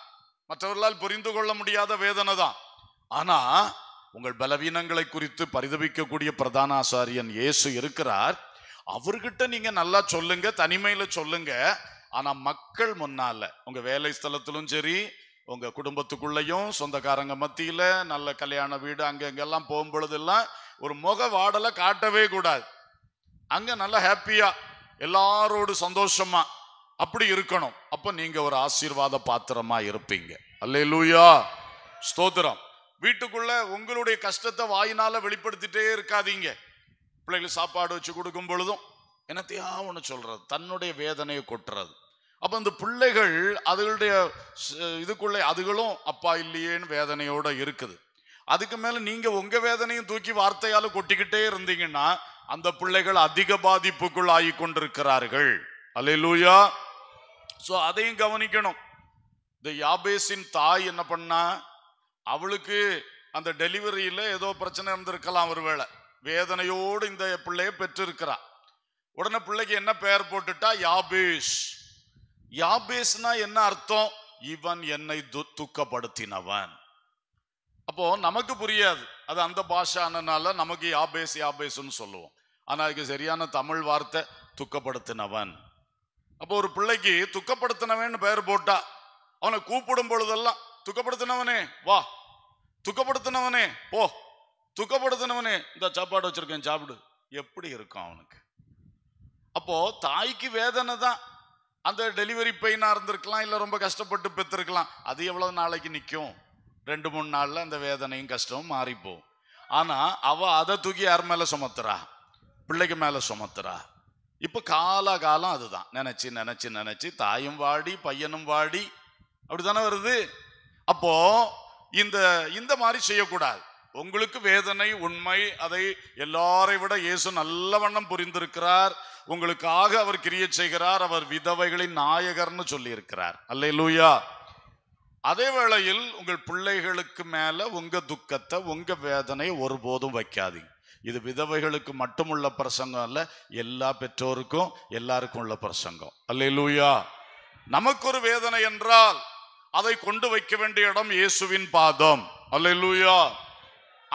மற்றவர்களால் புரிந்து கொள்ள முடியாத வேதனை தான் ஆனா உங்கள் பலவீனங்களை குறித்து பரிதவிக்கக்கூடிய பிரதான ஆசாரியன் இயேசு இருக்கிறார் அவர்கிட்ட நீங்க நல்லா சொல்லுங்க தனிமையில சொல்லுங்க ஆனா மக்கள் முன்னால உங்க வேலை ஸ்தலத்திலும் சரி உங்க குடும்பத்துக்குள்ளேயும் சொந்தக்காரங்க மத்தியில நல்ல கல்யாண வீடு அங்க எங்கெல்லாம் போகும்பொழுதெல்லாம் ஒரு முக வாடலை காட்டவே கூடாது அங்க நல்லா ஹாப்பியா எல்லாரோடு சந்தோஷமா அப்படி இருக்கணும் அப்போ நீங்க ஒரு ஆசீர்வாத பாத்திரமா இருப்பீங்க அல்லே லூயா ஸ்தோத்திரம் வீட்டுக்குள்ள உங்களுடைய கஷ்டத்தை வாயினால வெளிப்படுத்திட்டே இருக்காதீங்க பிள்ளைகளுக்கு சாப்பாடு வச்சு கொடுக்கும் பொழுதும் என்னத்தையா ஒன்று சொல்றது தன்னுடைய வேதனையை கொட்டுறது அப்போ அந்த பிள்ளைகள் அதுகளுடைய இதுக்குள்ளே அதுகளும் அப்பா இல்லையேன்னு வேதனையோட இருக்குது அதுக்கு மேலே நீங்கள் உங்கள் வேதனையும் தூக்கி வார்த்தையால் கொட்டிக்கிட்டே இருந்தீங்கன்னா அந்த பிள்ளைகள் அதிக பாதிப்புக்குள் ஆகி கொண்டிருக்கிறார்கள் லூயா ஸோ அதையும் கவனிக்கணும் இந்த யாபேஸின் தாய் என்ன பண்ணா அவளுக்கு அந்த டெலிவரியில் ஏதோ பிரச்சனை இருந்திருக்கலாம் ஒருவேளை வேதனையோடு இந்த பிள்ளைய பெற்றிருக்கிறா உடனே பிள்ளைக்கு என்ன பெயர் போட்டுட்டா யாபேஷ் யாபேஷ்னா என்ன அர்த்தம் இவன் என்னை துக்கப்படுத்தினவன் அப்போ நமக்கு புரியாது அது அந்த பாஷானனால நமக்கு யாபேஸ் யாபேஸ்ன்னு சொல்லுவோம் ஆனால் அதுக்கு சரியான தமிழ் வார்த்தை துக்கப்படுத்தினவன் அப்போ ஒரு பிள்ளைக்கு துக்கப்படுத்தினவன் பெயர் போட்டா அவனை கூப்பிடும் பொழுதெல்லாம் துக்கப்படுத்தினவனே வா துக்கப்படுத்தினவனே போ துக்கப்படுத்தினவனே இந்த சாப்பாடு வச்சிருக்கேன் சாப்பிடு எப்படி இருக்கும் அவனுக்கு அப்போ தாய்க்கு வேதனை தான் அந்த டெலிவரி பெயினாக இருந்திருக்கலாம் இல்லை ரொம்ப கஷ்டப்பட்டு பெற்றிருக்கலாம் அது எவ்வளோ நாளைக்கு நிற்கும் ரெண்டு மூணு நாளில் அந்த வேதனையும் கஷ்டமும் மாறிப்போம் ஆனால் அவள் அதை தூக்கி யார் மேலே சுமத்துறா பிள்ளைக்கு மேலே சுமத்துறா இப்போ காலம் அதுதான் நினச்சி நினச்சி நினச்சி தாயும் வாடி பையனும் வாடி அப்படி தானே வருது அப்போ இந்த இந்த மாதிரி செய்யக்கூடாது உங்களுக்கு வேதனை உண்மை அதை எல்லாரை விட இயேசு நல்ல வண்ணம் புரிந்திருக்கிறார் உங்களுக்காக அவர் கிரிய செய்கிறார் அவர் விதவைகளின் நாயகர்னு சொல்லியிருக்கிறார் அல்லே லூயா அதே வேளையில் உங்கள் பிள்ளைகளுக்கு மேல உங்க துக்கத்தை உங்க வேதனை ஒருபோதும் வைக்காதீங்க இது விதவைகளுக்கு மட்டுமுள்ள பிரசங்கம் அல்ல எல்லா பெற்றோருக்கும் எல்லாருக்கும் உள்ள பிரசங்கம் அல்லூயா நமக்கு ஒரு வேதனை என்றால் அதை கொண்டு வைக்க வேண்டிய இடம் இயேசுவின் பாதம் அல்லூயா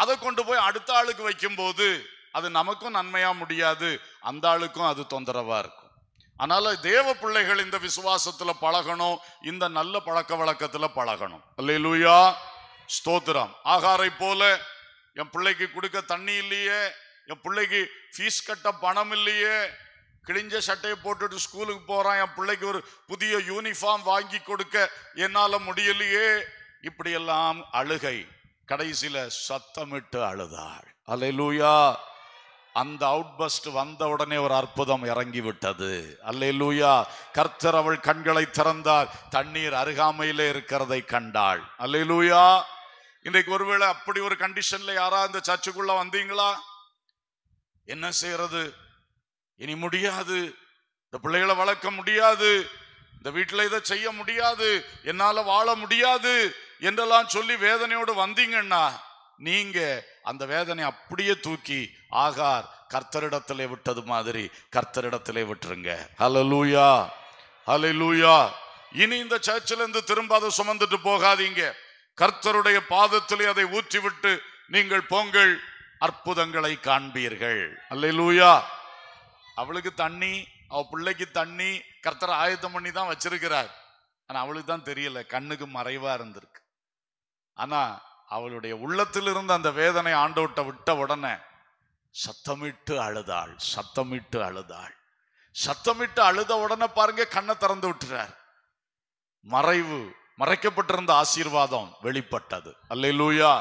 அதை கொண்டு போய் அடுத்த ஆளுக்கு வைக்கும்போது அது நமக்கும் நன்மையா முடியாது அந்த ஆளுக்கும் அது தொந்தரவா இருக்கும் அதனால தேவ பிள்ளைகள் இந்த விசுவாசத்துல பழகணும் இந்த நல்ல பழக்க வழக்கத்துல பழகணும் அல்லூயா ஸ்தோத்திரம் ஆகாரை போல என் பிள்ளைக்கு கொடுக்க தண்ணி இல்லையே என் பிள்ளைக்கு ஃபீஸ் கட்ட பணம் இல்லையே கிழிஞ்ச சட்டையை போட்டுட்டு ஸ்கூலுக்கு போகிறான் என் பிள்ளைக்கு ஒரு புதிய யூனிஃபார்ம் வாங்கி கொடுக்க என்னால் முடியலையே இப்படியெல்லாம் அழுகை கடைசியில் சத்தமிட்டு அழுதாள் அல்லூயா அந்த அவுட் பஸ்ட் வந்த உடனே ஒரு அற்புதம் இறங்கி விட்டது அல்லேலூயா கர்த்தர் அவள் கண்களை திறந்தால் தண்ணீர் அருகாமையிலே இருக்கிறதை கண்டாள் அல்லேலூயா இன்றைக்கு ஒருவேளை அப்படி ஒரு கண்டிஷன்ல யாரா இந்த சர்ச்சுக்குள்ள வந்தீங்களா என்ன செய்யறது இனி முடியாது இந்த பிள்ளைகளை வளர்க்க முடியாது இந்த வீட்டில் இதை செய்ய முடியாது என்னால வாழ முடியாது என்றெல்லாம் சொல்லி வேதனையோடு வந்தீங்கன்னா நீங்க அந்த வேதனை அப்படியே தூக்கி ஆகார் கர்த்தரிடத்திலே விட்டது மாதிரி கர்த்தரிடத்திலே விட்டுருங்க ஹலலூயா ஹலலூயா இனி இந்த சர்ச்சில் இருந்து திரும்ப அதை சுமந்துட்டு போகாதீங்க கர்த்தருடைய பாதத்திலே அதை ஊற்றிவிட்டு நீங்கள் போங்கள் அற்புதங்களை காண்பீர்கள் அல்ல லூயா அவளுக்கு தண்ணி அவ பிள்ளைக்கு தண்ணி கர்த்தர் ஆயத்தம் பண்ணி தான் வச்சிருக்கிறார் ஆனா அவளுக்கு தான் தெரியல கண்ணுக்கு மறைவா இருந்திருக்கு ஆனா அவளுடைய உள்ளத்தில் இருந்து அந்த வேதனை ஆண்டோட்ட விட்ட உடனே சத்தமிட்டு அழுதாள் சத்தமிட்டு அழுதாள் சத்தமிட்டு அழுத உடனே பாருங்க கண்ணை திறந்து விட்டுறார் மறைவு மறைக்கப்பட்டிருந்த ஆசீர்வாதம் வெளிப்பட்டது லூயா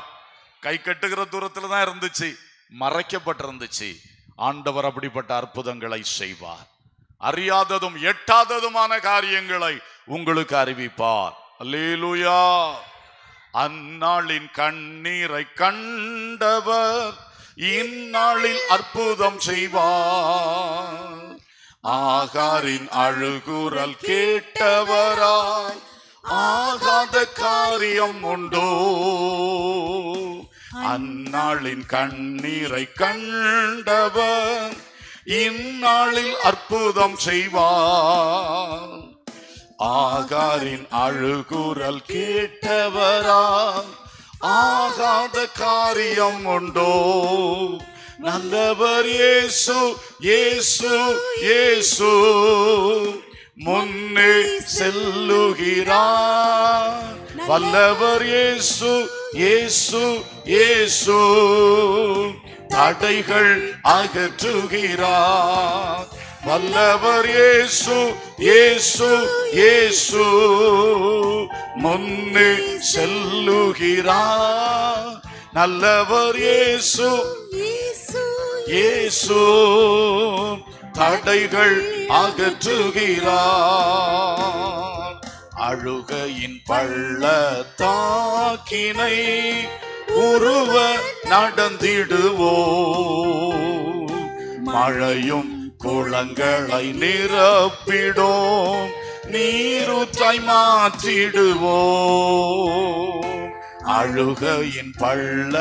கை கட்டுகிற தூரத்துல தான் இருந்துச்சு மறைக்கப்பட்டிருந்துச்சு ஆண்டவர் அப்படிப்பட்ட அற்புதங்களை செய்வார் அறியாததும் எட்டாததுமான காரியங்களை உங்களுக்கு அறிவிப்பார் லூயா அந்நாளின் கண்ணீரை கண்டவர் இந்நாளில் அற்புதம் செய்வார் ஆகாரின் அழுகுரல் கேட்டவராய் ஆகாத காரியம் உண்டோ அந்நாளின் கண்ணீரை கண்டவர் இந்நாளில் அற்புதம் செய்வார் ஆகாரின் அழுகுரல் கேட்டவரா ஆகாத காரியம் உண்டோ நல்லவர் இயேசு இயேசு இயேசு முன்னே செல்லுகிறார் வல்லவர் இயேசு இயேசு இயேசு தடைகள் அகற்றுகிறார் வல்லவர் இயேசு இயேசு இயேசு முன்னே செல்லுகிறார் நல்லவர் இயேசு இயேசு இயேசு தடைகள் அகற்றுகிறார் அழுகையின் பள்ள தாக்கினை உருவ நடந்திடுவோ மழையும் குளங்களை நிரப்பிடும் நீருற்றாய் மாற்றிடுவோ அழுகையின் பள்ள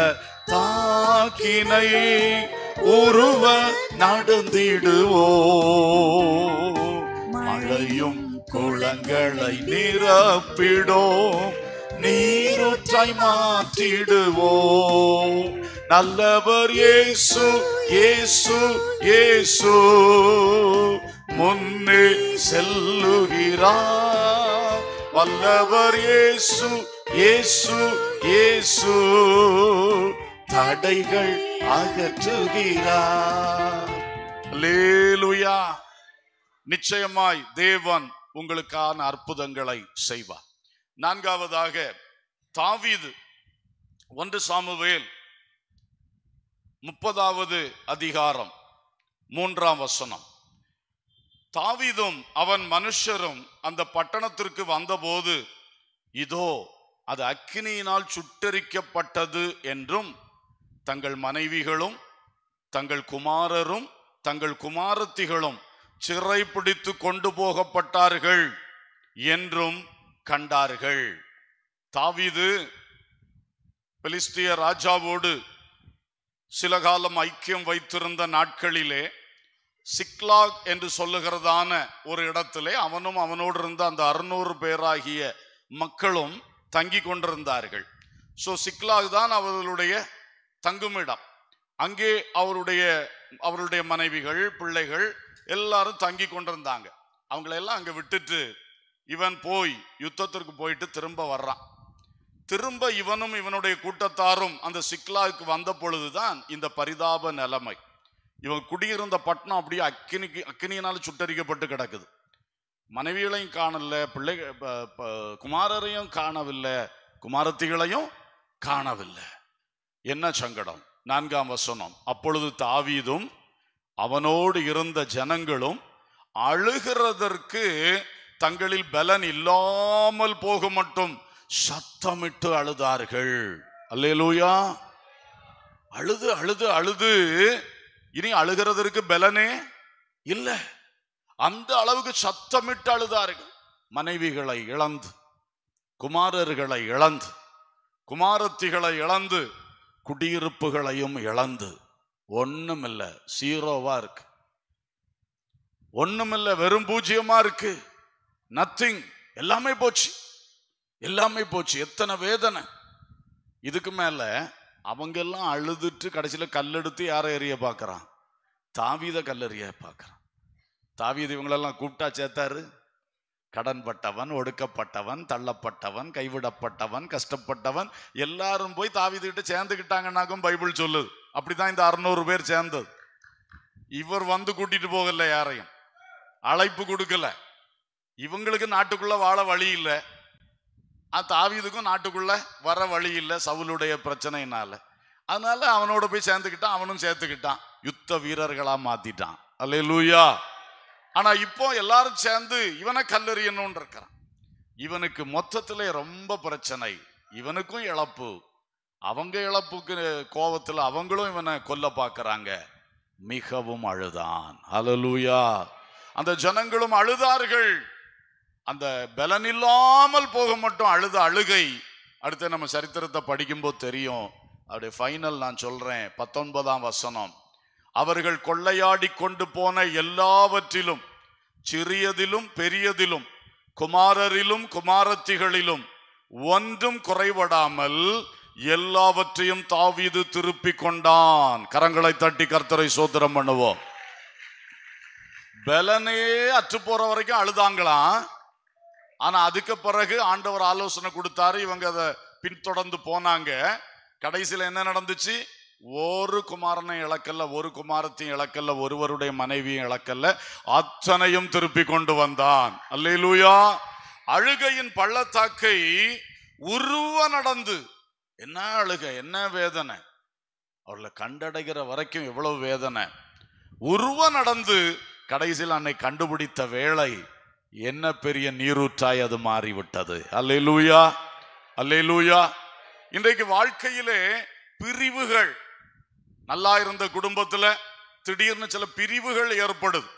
தாக்கினை உருவ நடந்திடுவோ மழையும் குளங்களை நிரப்பிடோ நீரூற்றை மாற்றிடுவோ நல்லவர் இயேசு இயேசு இயேசு முன்னே செல்லுகிறார் வல்லவர் இயேசு இயேசு இயேசு தடைகள் அகற்றுகிறார் லேலுயா நிச்சயமாய் தேவன் உங்களுக்கான அற்புதங்களை செய்வார் நான்காவதாக தாவீது ஒன்று சாமுவேல் முப்பதாவது அதிகாரம் மூன்றாம் வசனம் தாவிதும் அவன் மனுஷரும் அந்த பட்டணத்திற்கு வந்தபோது இதோ அது அக்னியினால் சுட்டரிக்கப்பட்டது என்றும் தங்கள் மனைவிகளும் தங்கள் குமாரரும் தங்கள் குமாரத்திகளும் சிறை பிடித்து கொண்டு போகப்பட்டார்கள் என்றும் கண்டார்கள் தாவிது பெலிஸ்திய ராஜாவோடு சில காலம் ஐக்கியம் வைத்திருந்த நாட்களிலே சிக்லாக் என்று சொல்லுகிறதான ஒரு இடத்திலே அவனும் அவனோடு இருந்த அந்த அறுநூறு பேராகிய மக்களும் தங்கி கொண்டிருந்தார்கள் ஸோ சிக்லாக் தான் அவர்களுடைய தங்குமிடம் அங்கே அவருடைய அவருடைய மனைவிகள் பிள்ளைகள் எல்லாரும் தங்கி கொண்டிருந்தாங்க அவங்களெல்லாம் அங்கே விட்டுட்டு இவன் போய் யுத்தத்திற்கு போயிட்டு திரும்ப வர்றான் திரும்ப இவனும் இவனுடைய கூட்டத்தாரும் அந்த சிக்லாவுக்கு வந்த பொழுதுதான் இந்த பரிதாப நிலைமை இவன் குடியிருந்த பட்டணம் அப்படியே அக்கினிக்கு அக்கினியினால் சுட்டரிக்கப்பட்டு கிடக்குது மனைவிகளையும் காணல பிள்ளை குமாரரையும் காணவில்லை குமாரத்திகளையும் காணவில்லை என்ன சங்கடம் நான்காம் வசனம் அப்பொழுது தாவீதும் அவனோடு இருந்த ஜனங்களும் அழுகிறதற்கு தங்களில் பலன் இல்லாமல் போக மட்டும் சத்தமிட்டு அழுதார்கள் அல்லேலூயா அழுது அழுது அழுது இனி அழுகிறதற்கு பலனே இல்லை அந்த அளவுக்கு சத்தமிட்டு அழுதார்கள் மனைவிகளை இழந்து குமாரர்களை இழந்து குமாரத்திகளை இழந்து குடியிருப்புகளையும் இழந்து ஒன்றுமில்லை சீரோவாக இருக்கு ஒன்றுமில்லை வெறும் பூஜ்ஜியமாக இருக்கு நத்திங் எல்லாமே போச்சு எல்லாமே போச்சு எத்தனை வேதனை இதுக்கு மேலே அவங்கெல்லாம் அழுதுட்டு கடைசியில் கல்லெடுத்து யாரை எறிய பார்க்குறான் தாவீத கல்லெறிய பார்க்குறான் தாவீத இவங்களெல்லாம் கூப்பிட்டா சேர்த்தாரு கடன்பட்டவன் ஒடுக்கப்பட்டவன் தள்ளப்பட்டவன் கைவிடப்பட்டவன் கஷ்டப்பட்டவன் எல்லாரும் போய் தாவிதுகிட்ட சேர்ந்துக்கிட்டாங்கன்னாக்கும் பைபிள் சொல்லுது அப்படிதான் இந்த அறுநூறு பேர் சேர்ந்தது இவர் வந்து கூட்டிட்டு போகல யாரையும் அழைப்பு கொடுக்கல இவங்களுக்கு நாட்டுக்குள்ள வாழ வழி இல்லை தாவிதுக்கும் நாட்டுக்குள்ள வர வழி இல்லை சவுளுடைய பிரச்சனைனால அதனால அவனோட போய் சேர்ந்துக்கிட்டான் அவனும் சேர்த்துக்கிட்டான் யுத்த வீரர்களா மாத்திட்டான் அல்ல லூயா ஆனா இப்போ எல்லாரும் சேர்ந்து இவனை கல்லெறியணும்னு இருக்கிறான் இவனுக்கு மொத்தத்துல ரொம்ப பிரச்சனை இவனுக்கும் இழப்பு அவங்க இழப்புக்கு கோபத்துல அவங்களும் இவனை கொல்ல பார்க்கறாங்க மிகவும் அழுதான் அலலூயா அந்த ஜனங்களும் அழுதார்கள் அந்த பலன் இல்லாமல் போக மட்டும் அழுத அழுகை அடுத்து நம்ம சரித்திரத்தை படிக்கும்போது தெரியும் அப்படி ஃபைனல் நான் சொல்றேன் பத்தொன்பதாம் வசனம் அவர்கள் கொள்ளையாடி கொண்டு போன எல்லாவற்றிலும் சிறியதிலும் பெரியதிலும் குமாரரிலும் குமாரத்திகளிலும் ஒன்றும் குறைபடாமல் எல்லாவற்றையும் தாவிது திருப்பி கொண்டான் கரங்களை தட்டி கர்த்தரை சோதரம் பண்ணுவோம் பலனே அற்று போற வரைக்கும் அழுதாங்களாம் ஆனா அதுக்கு பிறகு ஆண்டவர் ஆலோசனை கொடுத்தாரு இவங்க அதை பின்தொடர்ந்து போனாங்க கடைசியில் என்ன நடந்துச்சு ஒரு குமாரனை இழக்கல்ல ஒரு குமாரத்தையும் இழக்கல்ல ஒருவருடைய மனைவியும் இழக்கல்ல அத்தனையும் திருப்பி கொண்டு வந்தான் லூயா அழுகையின் பள்ளத்தாக்கை உருவ நடந்து என்ன அழுகை என்ன வேதனை அவர்களை கண்டடைகிற வரைக்கும் எவ்வளவு வேதனை உருவ நடந்து கடைசியில் அன்னை கண்டுபிடித்த வேலை என்ன பெரிய நீரூற்றாய் அது மாறிவிட்டது அல்லே லூயா அல்லே லூயா இன்றைக்கு வாழ்க்கையிலே பிரிவுகள் நல்லா இருந்த குடும்பத்துல திடீர்னு சில பிரிவுகள் ஏற்படுது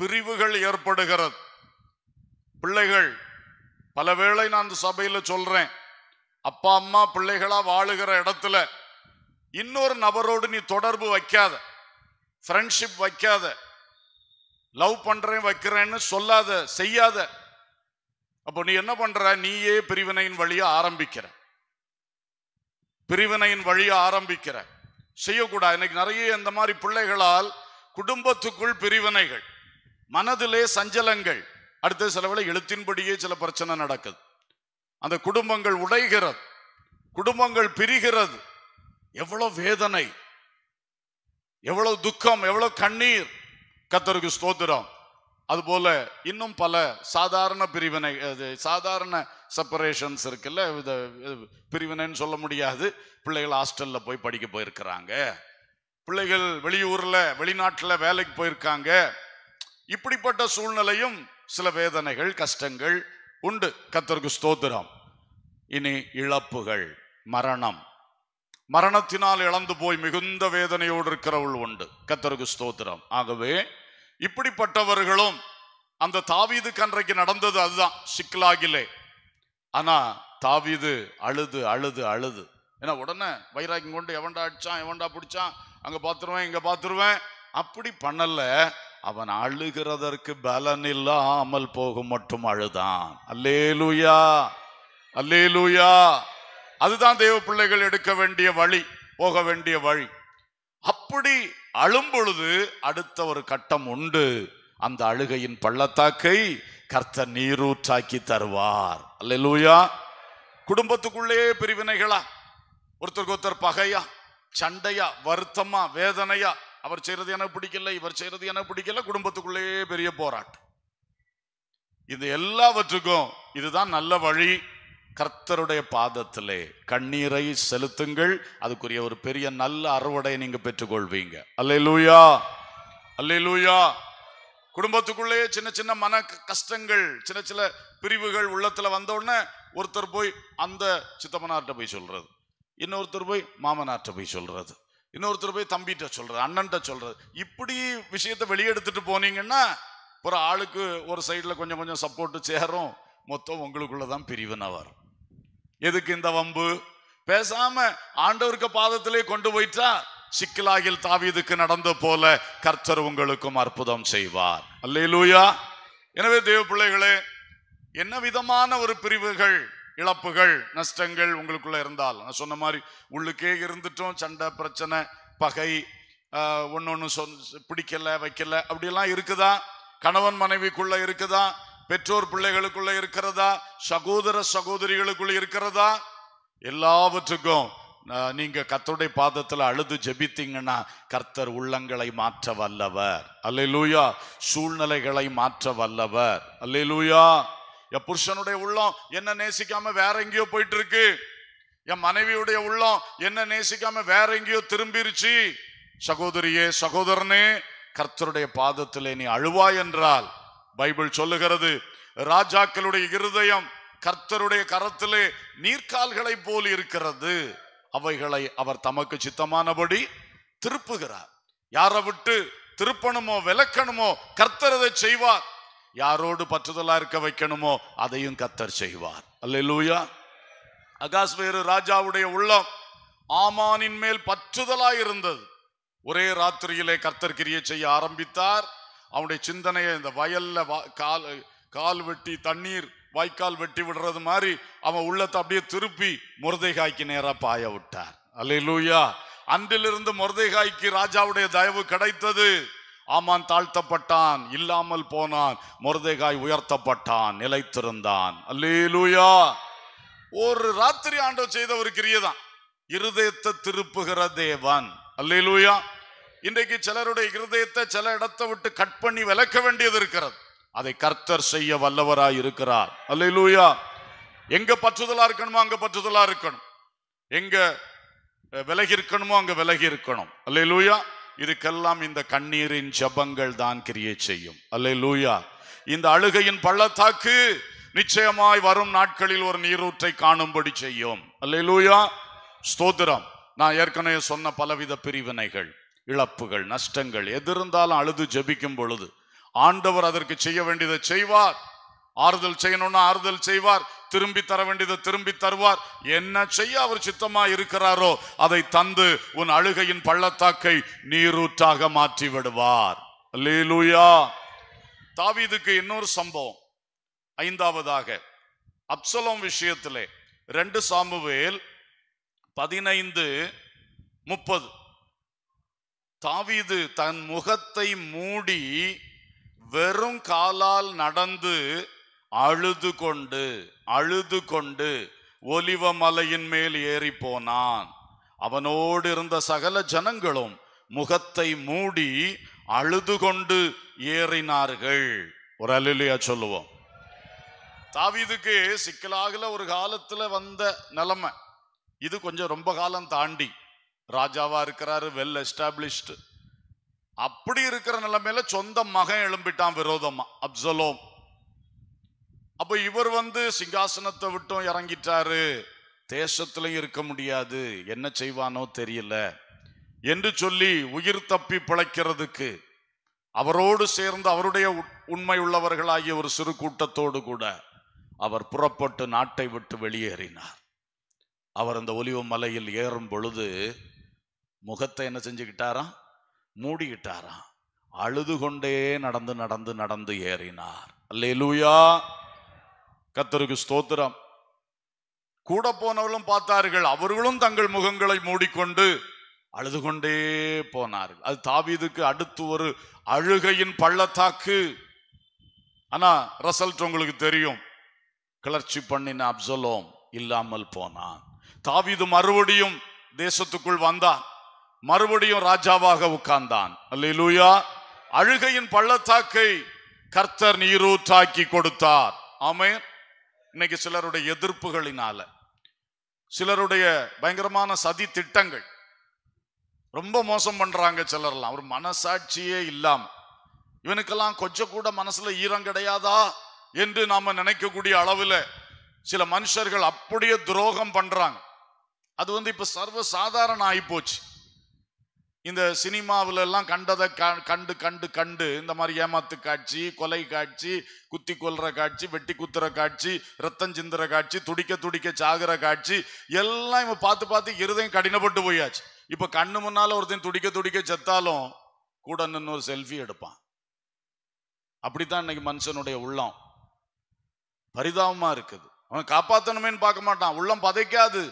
பிரிவுகள் ஏற்படுகிறது பிள்ளைகள் பல வேளை நான் அந்த சபையில சொல்றேன் அப்பா அம்மா பிள்ளைகளா வாழுகிற இடத்துல இன்னொரு நபரோடு நீ தொடர்பு வைக்காத ஃப்ரெண்ட்ஷிப் வைக்காத லவ் பண்றேன் வைக்கிறேன்னு சொல்லாத செய்யாத அப்போ நீ என்ன பண்ற நீயே பிரிவினையின் வழியை ஆரம்பிக்கிற பிரிவினையின் வழியை ஆரம்பிக்கிற செய்யக்கூடாது இன்னைக்கு நிறைய இந்த மாதிரி பிள்ளைகளால் குடும்பத்துக்குள் பிரிவினைகள் மனதிலே சஞ்சலங்கள் அடுத்த சில எழுத்தின்படியே சில பிரச்சனை நடக்குது அந்த குடும்பங்கள் உடைகிறது குடும்பங்கள் பிரிகிறது எவ்வளவு வேதனை எவ்வளவு துக்கம் எவ்வளவு கண்ணீர் கத்தருக்கு ஸ்தோத்திரம் அதுபோல இன்னும் பல சாதாரண பிரிவினை சாதாரண செப்பரேஷன்ஸ் இருக்குல்ல இது பிரிவினைன்னு சொல்ல முடியாது பிள்ளைகள் ஹாஸ்டலில் போய் படிக்க போயிருக்கிறாங்க பிள்ளைகள் வெளியூரில் வெளிநாட்டில் வேலைக்கு போயிருக்காங்க இப்படிப்பட்ட சூழ்நிலையும் சில வேதனைகள் கஷ்டங்கள் உண்டு கத்தருக்கு ஸ்தோத்திரம் இனி இழப்புகள் மரணம் மரணத்தினால் இழந்து போய் மிகுந்த வேதனையோடு இருக்கிறவள் உண்டு கத்தருக்கு ஸ்தோத்திரம் ஆகவே இப்படிப்பட்டவர்களும் அந்த தாவீது கன்றைக்கு நடந்தது அதுதான் சிக்லாகிலே ஆனா தாவிது அழுது அழுது அழுது ஏன்னா உடனே வைராக்கியம் கொண்டு எவன்டா அடிச்சான் எவன்டா பிடிச்சான் அங்க பாத்துருவேன் இங்க பாத்துருவேன் அப்படி பண்ணல அவன் அழுகிறதற்கு பலன் இல்லாமல் போகும் மட்டும் அழுதான் அல்லே லூயா அல்லே லூயா அதுதான் தெய்வ பிள்ளைகள் எடுக்க வேண்டிய வழி போக வேண்டிய வழி அப்படி அழும் பொழுது அடுத்த ஒரு கட்டம் உண்டு அந்த அழுகையின் பள்ளத்தாக்கை கர்த்த நீரூற்றாக்கி தருவார் அல்லூயா குடும்பத்துக்குள்ளேயே பிரிவினைகளா ஒருத்தருக்கு ஒருத்தர் பகையா சண்டையா வருத்தமா வேதனையா அவர் செய்யறது எனக்கு பிடிக்கல இவர் செய்யறது எனக்கு பிடிக்கல குடும்பத்துக்குள்ளேயே பெரிய போராட்டம் இது எல்லாவற்றுக்கும் இதுதான் நல்ல வழி கர்த்தருடைய பாதத்திலே கண்ணீரை செலுத்துங்கள் அதுக்குரிய ஒரு பெரிய நல்ல அறுவடையை நீங்க பெற்றுக்கொள்வீங்க அல்லே லூயா அல்லே லூயா குடும்பத்துக்குள்ளேயே சின்ன சின்ன மன கஷ்டங்கள் சின்ன சின்ன பிரிவுகள் உள்ளத்தில் வந்தோடனே ஒருத்தர் போய் அந்த சித்தம்மனார்கிட்ட போய் சொல்கிறது இன்னொருத்தர் போய் மாமனார்கிட்ட போய் சொல்கிறது இன்னொருத்தர் போய் தம்பிகிட்ட சொல்கிறது அண்ணன்ட்ட சொல்கிறது இப்படி விஷயத்தை வெளியெடுத்துட்டு போனீங்கன்னா ஒரு ஆளுக்கு ஒரு சைடில் கொஞ்சம் கொஞ்சம் சப்போர்ட்டு சேரும் மொத்தம் உங்களுக்குள்ளே தான் பிரிவுனா வரும் எதுக்கு இந்த வம்பு பேசாமல் ஆண்டவருக்கு பாதத்திலே கொண்டு போயிட்டா சிக்கலாகில் தாவீதுக்கு நடந்த போல கர்த்தர் உங்களுக்கும் அற்புதம் செய்வார் அல்லையிலூயா எனவே தேவ பிள்ளைகளே என்ன விதமான ஒரு பிரிவுகள் இழப்புகள் நஷ்டங்கள் உங்களுக்குள்ள இருந்தால் நான் சொன்ன மாதிரி உள்ளுக்கே இருந்துட்டோம் சண்டை பிரச்சனை பகை ஒன்று ஒன்று சொ பிடிக்கல வைக்கல அப்படிலாம் இருக்குதா கணவன் மனைவிக்குள்ள இருக்குதா பெற்றோர் பிள்ளைகளுக்குள்ள இருக்கிறதா சகோதர சகோதரிகளுக்குள்ள இருக்கிறதா எல்லாவற்றுக்கும் நீங்க கர்த்தருடைய பாதத்துல அழுது ஜெபித்தீங்கன்னா கர்த்தர் உள்ளங்களை மாற்ற வல்லவர் அல்லையிலூயா சூழ்நிலைகளை மாற்ற வல்லவர் அல்லையிலூயா என் புருஷனுடைய உள்ளம் என்ன நேசிக்காம வேற எங்கேயோ போயிட்டு இருக்கு என் மனைவியுடைய உள்ளம் என்ன நேசிக்காம வேற எங்கேயோ திரும்பிருச்சு சகோதரியே சகோதரனே கர்த்தருடைய பாதத்திலே நீ அழுவா என்றால் பைபிள் சொல்லுகிறது ராஜாக்களுடைய இருதயம் கர்த்தருடைய கரத்திலே நீர்க்கால்களை போல் இருக்கிறது அவைகளை அவர் தமக்கு சித்தமானபடி திருப்புகிறார் யாரை விட்டு திருப்பணுமோ விளக்கணுமோ கர்த்தர் அதை செய்வார் யாரோடு பற்றுதலா இருக்க வைக்கணுமோ அதையும் கத்தர் செய்வார் அல்ல லூயா அகாஸ் வேறு ராஜாவுடைய உள்ளம் ஆமானின் மேல் பற்றுதலாய் இருந்தது ஒரே ராத்திரியிலே கர்த்தர் கிரியை செய்ய ஆரம்பித்தார் அவனுடைய சிந்தனையை இந்த வயல்ல கால் கால் வெட்டி தண்ணீர் வாய்க்கால் வெட்டி விடுறது மாதிரி அவன் உள்ளத்தை அப்படியே திருப்பி முருதைகாய்க்கு நேராக பாய விட்டார் லூயா அன்றிலிருந்து முருதைகாய்க்கு ராஜாவுடைய தயவு கிடைத்தது ஆமான் தாழ்த்தப்பட்டான் இல்லாமல் போனான் முருதைகாய் உயர்த்தப்பட்டான் நிலைத்திருந்தான் அல்லேலூயா ஒரு ராத்திரி ஆண்டவர் செய்த ஒரு கிரியதான் இருதயத்தை திருப்புகிற தேவன் அல்லேலூயா இன்றைக்கு சிலருடைய இருதயத்தை சில இடத்தை விட்டு கட் பண்ணி விளக்க வேண்டியது இருக்கிறது அதை கர்த்தர் செய்ய வல்லவராய் இருக்கிறார் அல்லூயா எங்க பற்றுதலா இருக்கணுமோ அங்க பற்றுதலா இருக்கணும் எங்க விலகி இருக்கணுமோ அங்க விலகி இருக்கணும் அல்லூயா இதுக்கெல்லாம் இந்த கண்ணீரின் ஜபங்கள் தான் கிரியை செய்யும் அல்லூயா இந்த அழுகையின் பள்ளத்தாக்கு நிச்சயமாய் வரும் நாட்களில் ஒரு நீரூற்றை காணும்படி செய்யும் அல்லூயா ஸ்தோத்திரம் நான் ஏற்கனவே சொன்ன பலவித பிரிவினைகள் இழப்புகள் நஷ்டங்கள் எதிர்ந்தாலும் இருந்தாலும் அழுது ஜபிக்கும் பொழுது ஆண்டவர் அதற்கு செய்ய வேண்டியதை செய்வார் ஆறுதல் செய்யணும்னா ஆறுதல் செய்வார் திரும்பி தர வேண்டியதை திரும்பி தருவார் என்ன செய்ய அவர் சித்தமா இருக்கிறாரோ அதை தந்து உன் அழுகையின் பள்ளத்தாக்கை நீரூற்றாக மாற்றி விடுவார் லீலூயா தாவீதுக்கு இன்னொரு சம்பவம் ஐந்தாவதாக அப்சலோம் விஷயத்திலே ரெண்டு சாமுவேல் பதினைந்து முப்பது தாவிது தன் முகத்தை மூடி வெறும் காலால் நடந்து அழுது கொண்டு அழுது கொண்டு ஒலிவ மலையின் மேல் ஏறி போனான் அவனோடு இருந்த சகல ஜனங்களும் முகத்தை மூடி அழுது கொண்டு ஏறினார்கள் ஒரு அலுலியா சொல்லுவோம் தாவிதுக்கு சிக்கலாகல ஒரு காலத்துல வந்த நிலைமை இது கொஞ்சம் ரொம்ப காலம் தாண்டி ராஜாவா இருக்கிறாரு வெல் எஸ்டாப்ளிஷ்டு அப்படி இருக்கிற நிலைமையில சொந்த மகன் எழும்பிட்டான் விரோதமா அப்சலோம் அப்ப இவர் வந்து சிங்காசனத்தை விட்டும் இறங்கிட்டாரு தேசத்திலும் இருக்க முடியாது என்ன செய்வானோ தெரியல என்று சொல்லி உயிர் தப்பி பிழைக்கிறதுக்கு அவரோடு சேர்ந்து அவருடைய உண்மை உள்ளவர்களாகிய ஒரு சிறு கூட்டத்தோடு கூட அவர் புறப்பட்டு நாட்டை விட்டு வெளியேறினார் அவர் அந்த ஒலிவ மலையில் ஏறும் பொழுது முகத்தை என்ன செஞ்சுக்கிட்டாராம் மூடிட்டாரா அழுது கொண்டே நடந்து நடந்து நடந்து ஏறினார் அல்லேலூயா கத்தருக்கு ஸ்தோத்திரம் கூட போனவர்களும் பார்த்தார்கள் அவர்களும் தங்கள் முகங்களை மூடிக்கொண்டு அழுது கொண்டே போனார்கள் அது தாவீதுக்கு அடுத்து ஒரு அழுகையின் பள்ளத்தாக்கு ஆனா ரசல்ட் உங்களுக்கு தெரியும் கிளர்ச்சி பண்ணின அப்சலோம் இல்லாமல் போனான் தாவீது மறுபடியும் தேசத்துக்குள் வந்தான் மறுபடியும் ராஜாவாக உட்கார்ந்தான் அல்லூயா அழுகையின் பள்ளத்தாக்கை கர்த்தர் நீரூற்றாக்கி கொடுத்தார் ஆமேன் இன்னைக்கு சிலருடைய எதிர்ப்புகளினால சிலருடைய பயங்கரமான சதி திட்டங்கள் ரொம்ப மோசம் பண்றாங்க சிலர்லாம் ஒரு மனசாட்சியே இல்லாம இவனுக்கெல்லாம் கொஞ்சம் கூட மனசுல ஈரம் கிடையாதா என்று நாம நினைக்கக்கூடிய அளவுல சில மனுஷர்கள் அப்படியே துரோகம் பண்றாங்க அது வந்து இப்ப சர்வ சாதாரண ஆகி போச்சு இந்த சினிமாவில எல்லாம் கண்டதை கண்டு கண்டு கண்டு இந்த மாதிரி ஏமாத்து காட்சி கொலை காட்சி குத்தி கொல்ற காட்சி வெட்டி குத்துற காட்சி ரத்தம் சிந்துற காட்சி துடிக்க துடிக்க சாகுற காட்சி எல்லாம் இவன் பார்த்து பார்த்து இருதயம் கடினப்பட்டு போயாச்சு இப்ப கண்ணு முன்னால ஒருத்தன் துடிக்க துடிக்க செத்தாலும் கூட நின்று ஒரு செல்ஃபி எடுப்பான் அப்படித்தான் இன்னைக்கு மனுஷனுடைய உள்ளம் பரிதாபமா இருக்குது அவன் காப்பாற்றணுமேன்னு பார்க்க மாட்டான் உள்ளம் பதைக்காது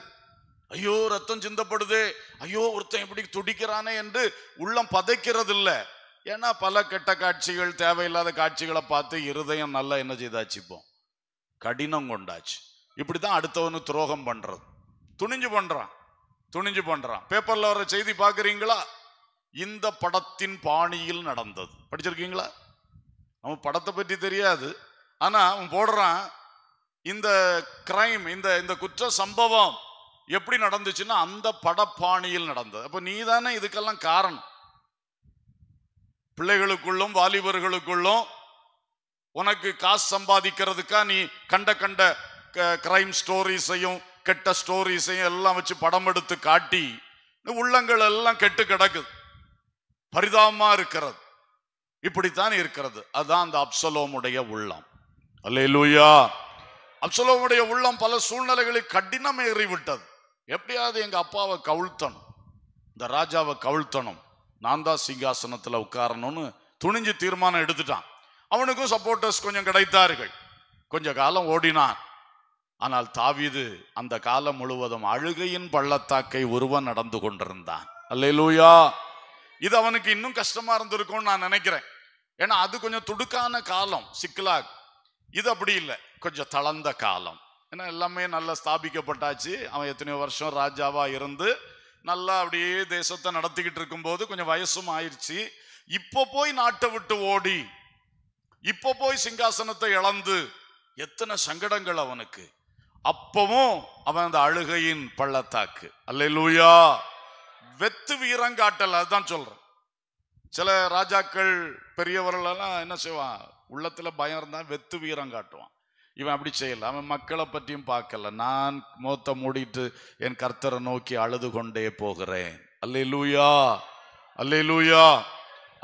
ஐயோ ரத்தம் சிந்தப்படுது ஐயோ ஒருத்தன் எப்படி துடிக்கிறானே என்று உள்ளம் பதைக்கிறது இல்லை ஏன்னா பல கெட்ட காட்சிகள் தேவையில்லாத காட்சிகளை பார்த்து இருதயம் நல்லா என்ன செய்தாச்சு இப்போ கடினம் கொண்டாச்சு இப்படி தான் அடுத்தவனு துரோகம் பண்ணுறது துணிஞ்சு பண்ணுறான் துணிஞ்சு பண்ணுறான் பேப்பரில் வர செய்தி பார்க்குறீங்களா இந்த படத்தின் பாணியில் நடந்தது படிச்சிருக்கீங்களா நம்ம படத்தை பற்றி தெரியாது ஆனால் அவன் போடுறான் இந்த கிரைம் இந்த இந்த குற்ற சம்பவம் எப்படி நடந்துச்சுன்னா அந்த படப்பாணியில் நடந்தது அப்ப நீ தானே இதுக்கெல்லாம் காரணம் பிள்ளைகளுக்குள்ளும் வாலிபர்களுக்குள்ளும் உனக்கு காசு சம்பாதிக்கிறதுக்கா நீ கண்ட கண்ட கிரைம் ஸ்டோரிஸையும் கெட்ட ஸ்டோரிஸையும் எல்லாம் வச்சு படம் எடுத்து காட்டி உள்ளங்கள் எல்லாம் கெட்டு கிடக்குது பரிதாபமா இருக்கிறது இப்படித்தான் இருக்கிறது அதுதான் அந்த அப்சலோமுடைய உள்ளம் அல்ல அப்சலோமுடைய உள்ளம் பல சூழ்நிலைகளில் கடினம் ஏறிவிட்டது எப்படியாவது எங்கள் அப்பாவை கவிழ்த்தணும் இந்த ராஜாவை கவிழ்த்தணும் நான் தான் சிங்காசனத்தில் உட்காரணும்னு துணிஞ்சு தீர்மானம் எடுத்துட்டான் அவனுக்கும் சப்போர்ட்டர்ஸ் கொஞ்சம் கிடைத்தார்கள் கொஞ்ச காலம் ஓடினான் ஆனால் தாவிது அந்த காலம் முழுவதும் அழுகையின் பள்ளத்தாக்கை ஒருவன் நடந்து கொண்டிருந்தான் அல்லையிலூயா இது அவனுக்கு இன்னும் கஷ்டமா இருந்திருக்கும்னு நான் நினைக்கிறேன் ஏன்னா அது கொஞ்சம் துடுக்கான காலம் சிக்கலாக் இது அப்படி இல்லை கொஞ்சம் தளர்ந்த காலம் ஏன்னா எல்லாமே நல்லா ஸ்தாபிக்கப்பட்டாச்சு அவன் எத்தனையோ வருஷம் ராஜாவாக இருந்து நல்லா அப்படியே தேசத்தை நடத்திக்கிட்டு இருக்கும்போது கொஞ்சம் வயசும் ஆயிடுச்சு இப்போ போய் நாட்டை விட்டு ஓடி இப்போ போய் சிங்காசனத்தை இழந்து எத்தனை சங்கடங்கள் அவனுக்கு அப்பவும் அவன் அந்த அழுகையின் பள்ளத்தாக்கு அல்ல லூயா வெத்து வீரங்காட்டல் அதுதான் சொல்றேன் சில ராஜாக்கள் பெரியவர்களெல்லாம் என்ன செய்வான் உள்ளத்துல பயம் இருந்தால் வெத்து வீரம் காட்டுவான் இவன் அப்படி செய்யல அவன் மக்களை பற்றியும் பார்க்கல நான் மோத்த மூடிட்டு என் கர்த்தரை நோக்கி அழுது கொண்டே போகிறேன் அல்லே லூயா அல்லே லூயா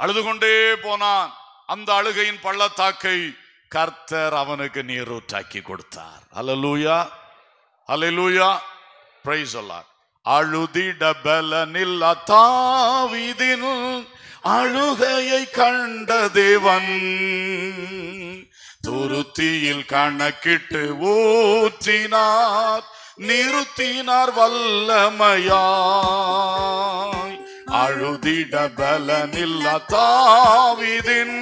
அழுது கொண்டே போனான் அந்த அழுகையின் பள்ளத்தாக்கை கர்த்தர் அவனுக்கு நீரூற்றாக்கி கொடுத்தார் அலலூயா லூயா பிரைஸ் சொல்லார் அழுதிட பலனில் அத்தாவிதில் அழுகையை கண்ட தேவன் துருத்தியில் கணக்கிட்டு ஊற்றினார் நிறுத்தினார் வல்லமையாய் அழுதிட பலனில்ல தாவிதின்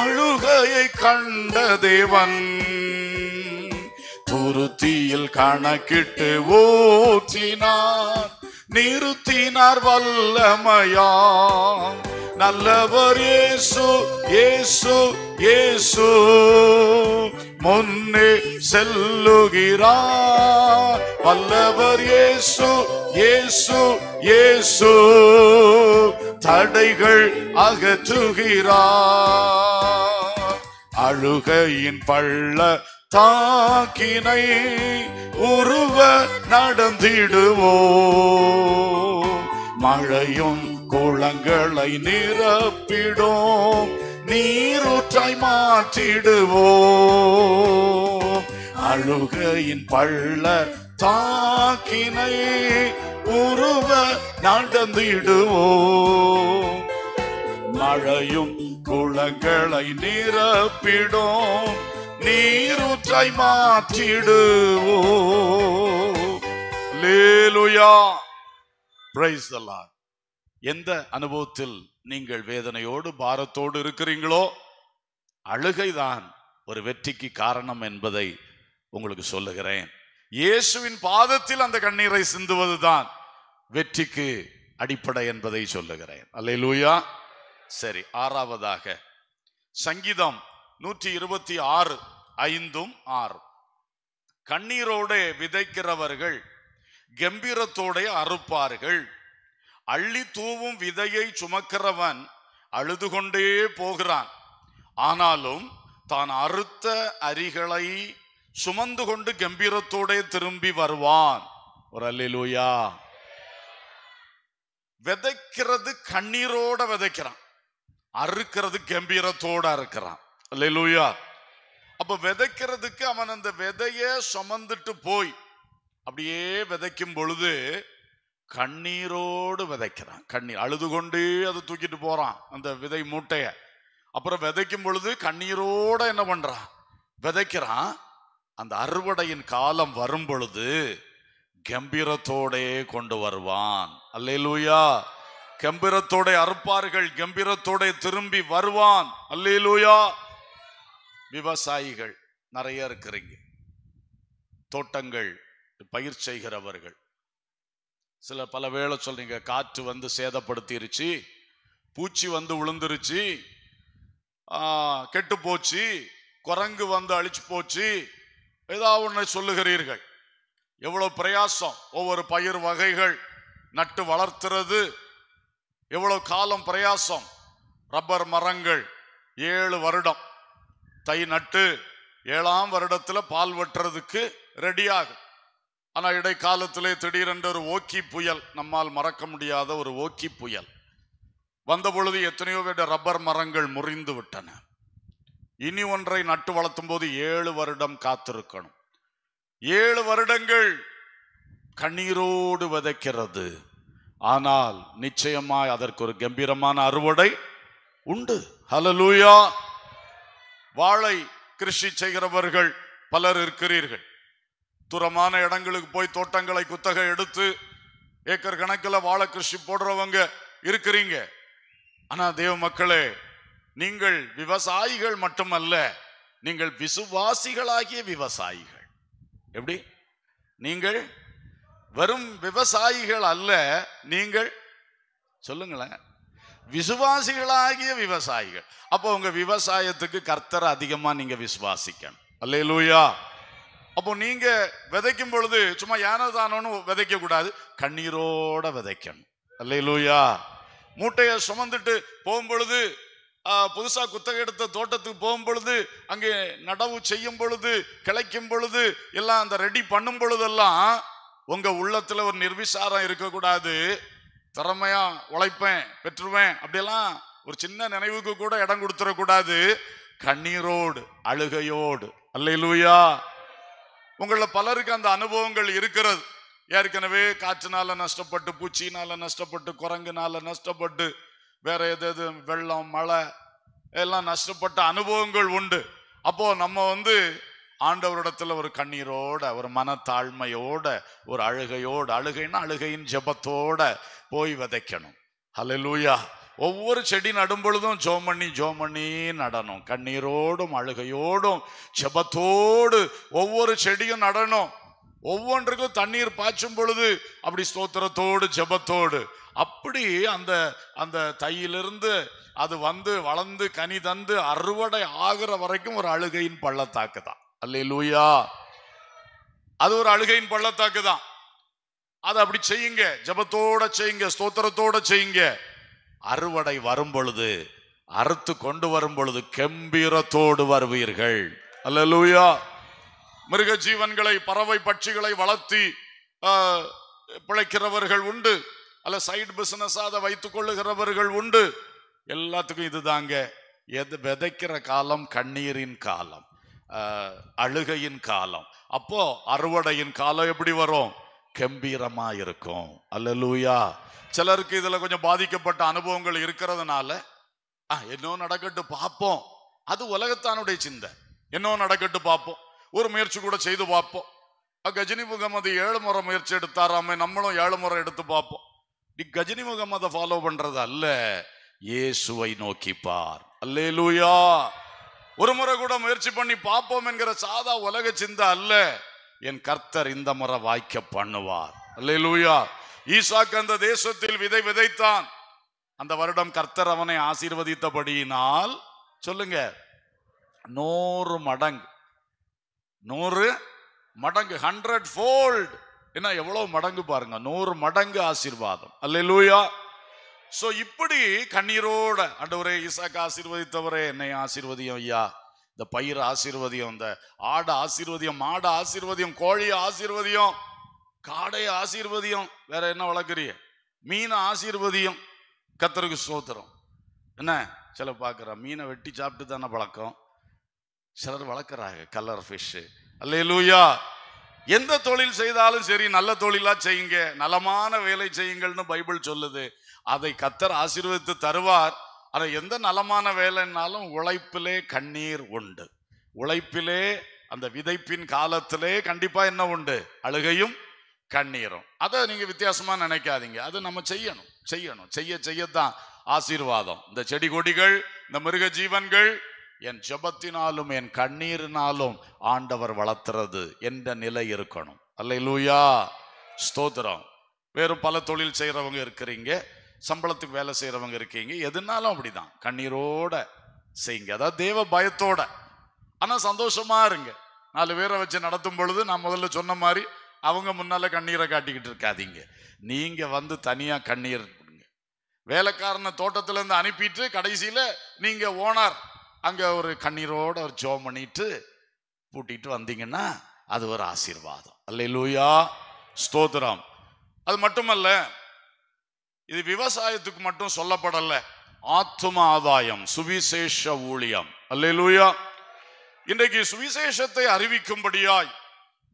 அழுகையை கண்ட தேவன் துருத்தியில் கணக்கிட்டு ஊற்றினார் நிறுத்தினார் வல்லமையா நல்லவர் இயேசு இயேசு இயேசு முன்னே செல்லுகிறார் வல்லவர் இயேசு இயேசு இயேசு தடைகள் அகற்றுகிறார் அழுகையின் பள்ள தாக்கினை உருவ நடந்திடுவோ மழையும் குளங்களை நிரப்பிடும் நீரூற்றாய் மாற்றிடுவோம் அழுகையின் பள்ள தாக்கினை உருவ நடந்திடுவோம் மழையும் குளங்களை நிரப்பிடும் நீரூற்றாய் மாற்றிடுவோம் லேலுயா பிரைஸ் தல்லா எந்த அனுபவத்தில் நீங்கள் வேதனையோடு பாரத்தோடு இருக்கிறீங்களோ அழுகைதான் ஒரு வெற்றிக்கு காரணம் என்பதை உங்களுக்கு சொல்லுகிறேன் இயேசுவின் பாதத்தில் அந்த கண்ணீரை சிந்துவதுதான் வெற்றிக்கு அடிப்படை என்பதை சொல்லுகிறேன் அல்ல லூயா சரி ஆறாவதாக சங்கீதம் நூற்றி இருபத்தி ஆறு ஐந்தும் ஆறு கண்ணீரோடு விதைக்கிறவர்கள் கம்பீரத்தோடைய அறுப்பார்கள் அள்ளி தூவும் விதையை சுமக்கிறவன் அழுது கொண்டே போகிறான் ஆனாலும் தான் அறுத்த அரிகளை சுமந்து கொண்டு கம்பீரத்தோட திரும்பி வருவான் ஒரு அல்லூயா விதைக்கிறது கண்ணீரோட விதைக்கிறான் அறுக்கிறது கம்பீரத்தோட அறுக்கிறான் அல்லூயா அப்ப விதைக்கிறதுக்கு அவன் அந்த விதைய சுமந்துட்டு போய் அப்படியே விதைக்கும் பொழுது கண்ணீரோடு விதைக்கிறான் கண்ணீர் அழுது கொண்டு அதை தூக்கிட்டு போறான் அந்த விதை மூட்டைய அப்புறம் விதைக்கும் பொழுது கண்ணீரோட என்ன பண்றான் விதைக்கிறான் அந்த அறுவடையின் காலம் வரும் பொழுது கம்பீரத்தோட கொண்டு வருவான் அல்லேலூயா கம்பீரத்தோட அறுப்பார்கள் கம்பீரத்தோட திரும்பி வருவான் அல்லேலூயா விவசாயிகள் நிறைய இருக்கிறீங்க தோட்டங்கள் பயிர் செய்கிறவர்கள் சில பல வேளை சொல்றீங்க காற்று வந்து சேதப்படுத்திருச்சு பூச்சி வந்து விழுந்துருச்சு கெட்டு போச்சு குரங்கு வந்து அழிச்சு போச்சு ஏதாவது ஒன்று சொல்லுகிறீர்கள் எவ்வளோ பிரயாசம் ஒவ்வொரு பயிர் வகைகள் நட்டு வளர்த்துறது எவ்வளோ காலம் பிரயாசம் ரப்பர் மரங்கள் ஏழு வருடம் தை நட்டு ஏழாம் வருடத்தில் பால் வெட்டுறதுக்கு ரெடியாகும் ஆனால் இடைக்காலத்திலே திடீரென்று ஒரு ஓக்கி புயல் நம்மால் மறக்க முடியாத ஒரு ஓக்கி புயல் வந்த பொழுது எத்தனையோ பேர் ரப்பர் மரங்கள் முறிந்து விட்டன இனி ஒன்றை நட்டு வளர்த்தும் போது ஏழு வருடம் காத்திருக்கணும் ஏழு வருடங்கள் கண்ணீரோடு விதைக்கிறது ஆனால் நிச்சயமாய் அதற்கு ஒரு கம்பீரமான அறுவடை உண்டு ஹலலூயா வாழை கிருஷி செய்கிறவர்கள் பலர் இருக்கிறீர்கள் தூரமான இடங்களுக்கு போய் தோட்டங்களை குத்தகை எடுத்து ஏக்கர் கணக்கில் வாழை கிருஷி போடுறவங்க இருக்கிறீங்க ஆனா தேவ மக்களே நீங்கள் விவசாயிகள் மட்டுமல்ல நீங்கள் விசுவாசிகளாகிய விவசாயிகள் எப்படி நீங்கள் வெறும் விவசாயிகள் அல்ல நீங்கள் சொல்லுங்களேன் விசுவாசிகளாகிய விவசாயிகள் அப்போ உங்க விவசாயத்துக்கு கர்த்தரை அதிகமா நீங்க விசுவாசிக்கணும் அல்லையா அப்போ நீங்க விதைக்கும் பொழுது சும்மா யானதானோன்னு விதைக்க கூடாது கண்ணீரோட விதைக்கணும் அல்லையிலூயா மூட்டையை சுமந்துட்டு போகும் பொழுது புதுசாக குத்தகை எடுத்த தோட்டத்துக்கு போகும் பொழுது அங்கே நடவு செய்யும் பொழுது கிளைக்கும் பொழுது எல்லாம் அந்த ரெடி பண்ணும் பொழுதெல்லாம் உங்க உள்ளத்துல ஒரு நிர்விசாரம் இருக்கக்கூடாது திறமையா உழைப்பேன் பெற்றுவேன் அப்படியெல்லாம் ஒரு சின்ன நினைவுக்கு கூட இடம் கொடுத்துடக்கூடாது கண்ணீரோடு அழுகையோடு அல்லையிலூயா உங்களில் பலருக்கு அந்த அனுபவங்கள் இருக்கிறது ஏற்கனவே காற்றுனால நஷ்டப்பட்டு பூச்சினால நஷ்டப்பட்டு குரங்குனால நஷ்டப்பட்டு வேற எதாவது வெள்ளம் மழை எல்லாம் நஷ்டப்பட்ட அனுபவங்கள் உண்டு அப்போ நம்ம வந்து ஆண்டவரிடத்துல ஒரு கண்ணீரோட ஒரு மனத்தாழ்மையோட ஒரு அழுகையோட அழுகைன்னா அழுகையின் ஜபத்தோட போய் விதைக்கணும் ஹலலூயா ஒவ்வொரு செடி நடும் பொழுதும் ஜோம் பண்ணி ஜோம் பண்ணி நடணும் கண்ணீரோடும் அழுகையோடும் செபத்தோடு ஒவ்வொரு செடியும் நடணும் ஒவ்வொன்றுக்கும் தண்ணீர் பாய்ச்சும் பொழுது அப்படி ஸ்தோத்திரத்தோடு ஜபத்தோடு அப்படி அந்த அந்த தையிலிருந்து அது வந்து வளர்ந்து கனி தந்து அறுவடை ஆகிற வரைக்கும் ஒரு அழுகையின் பள்ளத்தாக்கு தான் அல்ல லூயா அது ஒரு அழுகையின் பள்ளத்தாக்கு தான் அதை அப்படி செய்யுங்க ஜபத்தோட செய்யுங்க ஸ்தோத்திரத்தோட செய்யுங்க அறுவடை வரும் பொழுது அறுத்து கொண்டு வரும் பொழுது கெம்பீரத்தோடு வருவீர்கள் அல்ல லூயா மிருக ஜீவன்களை பறவை பட்சிகளை வளர்த்தி பிழைக்கிறவர்கள் உண்டு அல்ல சைடு பிசினஸ் அதை வைத்துக் கொள்ளுகிறவர்கள் உண்டு எல்லாத்துக்கும் இதுதாங்க எது விதைக்கிற காலம் கண்ணீரின் காலம் அழுகையின் காலம் அப்போ அறுவடையின் காலம் எப்படி வரும் கம்பீரமா இருக்கும் அல்லலூயா சிலருக்கு இதுல கொஞ்சம் பாதிக்கப்பட்ட அனுபவங்கள் இருக்கிறதுனால என்னோ நடக்கட்டு பார்ப்போம் அது உலகத்தானுடைய சிந்தை என்னோ நடக்கட்டு பார்ப்போம் ஒரு முயற்சி கூட செய்து பார்ப்போம் கஜினி முகமது ஏழு முறை முயற்சி எடுத்தாராமே நம்மளும் ஏழு முறை எடுத்து பார்ப்போம் நீ கஜினி முகமதை ஃபாலோ பண்றது அல்ல இயேசுவை நோக்கி பார் அல்லே லூயா ஒரு முறை கூட முயற்சி பண்ணி பார்ப்போம் என்கிற சாதா உலக சிந்தை அல்ல என் கர்த்தர் இந்த முறை வாய்க்க பண்ணுவார் ஈசாக்கு அந்த தேசத்தில் விதை விதைத்தான் அந்த வருடம் கர்த்தர் அவனை ஆசீர்வதித்தபடியினால் சொல்லுங்க நூறு மடங்கு நூறு மடங்கு ஹண்ட்ரட் ஃபோல்ட் என்ன எவ்வளவு மடங்கு பாருங்க நூறு மடங்கு ஆசீர்வாதம் அல்ல லூயா ஸோ இப்படி கண்ணீரோட அண்டவரே இசாக்கு ஆசீர்வதித்தவரே என்னை ஆசீர்வதியம் ஐயா இந்த பயிர் ஆசீர்வதியம் இந்த ஆடை ஆசீர்வதியம் மாடு ஆசீர்வதியம் கோழி ஆசீர்வதியம் காடை ஆசீர்வதியம் வேற என்ன வளர்க்குறிய மீன் ஆசீர்வதியம் கத்தருக்கு சோத்திரம் என்ன சில பார்க்குறா மீனை வெட்டி சாப்பிட்டு தானே பழக்கம் சிலர் வளர்க்குறாங்க கலர் ஃபிஷ்ஷு அல்ல லூயா எந்த தொழில் செய்தாலும் சரி நல்ல தொழிலாக செய்யுங்க நலமான வேலை செய்யுங்கள்னு பைபிள் சொல்லுது அதை கத்தர் ஆசீர்வதித்து தருவார் ஆனால் எந்த நலமான வேலைன்னாலும் உழைப்பிலே கண்ணீர் உண்டு உழைப்பிலே அந்த விதைப்பின் காலத்திலே கண்டிப்பாக என்ன உண்டு அழுகையும் கண்ணீரும் அதை நீங்கள் வித்தியாசமாக நினைக்காதீங்க அது நம்ம செய்யணும் செய்யணும் செய்ய செய்யத்தான் ஆசீர்வாதம் இந்த செடி கொடிகள் இந்த மிருக ஜீவன்கள் என் ஜபத்தினாலும் என் கண்ணீரினாலும் ஆண்டவர் வளர்த்துறது என்ற நிலை இருக்கணும் அல்ல லூயா ஸ்தோத்திரம் வேறு பல தொழில் செய்கிறவங்க இருக்கிறீங்க சம்பளத்துக்கு வேலை செய்கிறவங்க இருக்கீங்க எதுனாலும் அப்படிதான் கண்ணீரோட செய்யுங்க அதாவது தேவ பயத்தோட ஆனால் சந்தோஷமா இருங்க நாலு பேரை வச்சு நடத்தும் பொழுது நான் முதல்ல சொன்ன மாதிரி அவங்க முன்னால் கண்ணீரை காட்டிக்கிட்டு இருக்காதீங்க நீங்கள் வந்து தனியாக கண்ணீர் வேலைக்காரனை தோட்டத்துலேருந்து அனுப்பிட்டு கடைசியில் நீங்கள் ஓனர் அங்கே ஒரு கண்ணீரோட ஒரு ஜோ பண்ணிட்டு பூட்டிட்டு வந்தீங்கன்னா அது ஒரு ஆசீர்வாதம் அல்ல லூயா ஸ்தோத்ராம் அது மட்டுமல்ல இது விவசாயத்துக்கு மட்டும் சொல்லப்படல ஆத்ம ஆதாயம் சுவிசேஷ ஊழியம் அல்லூயா இன்றைக்கு சுவிசேஷத்தை அறிவிக்கும்படியாய்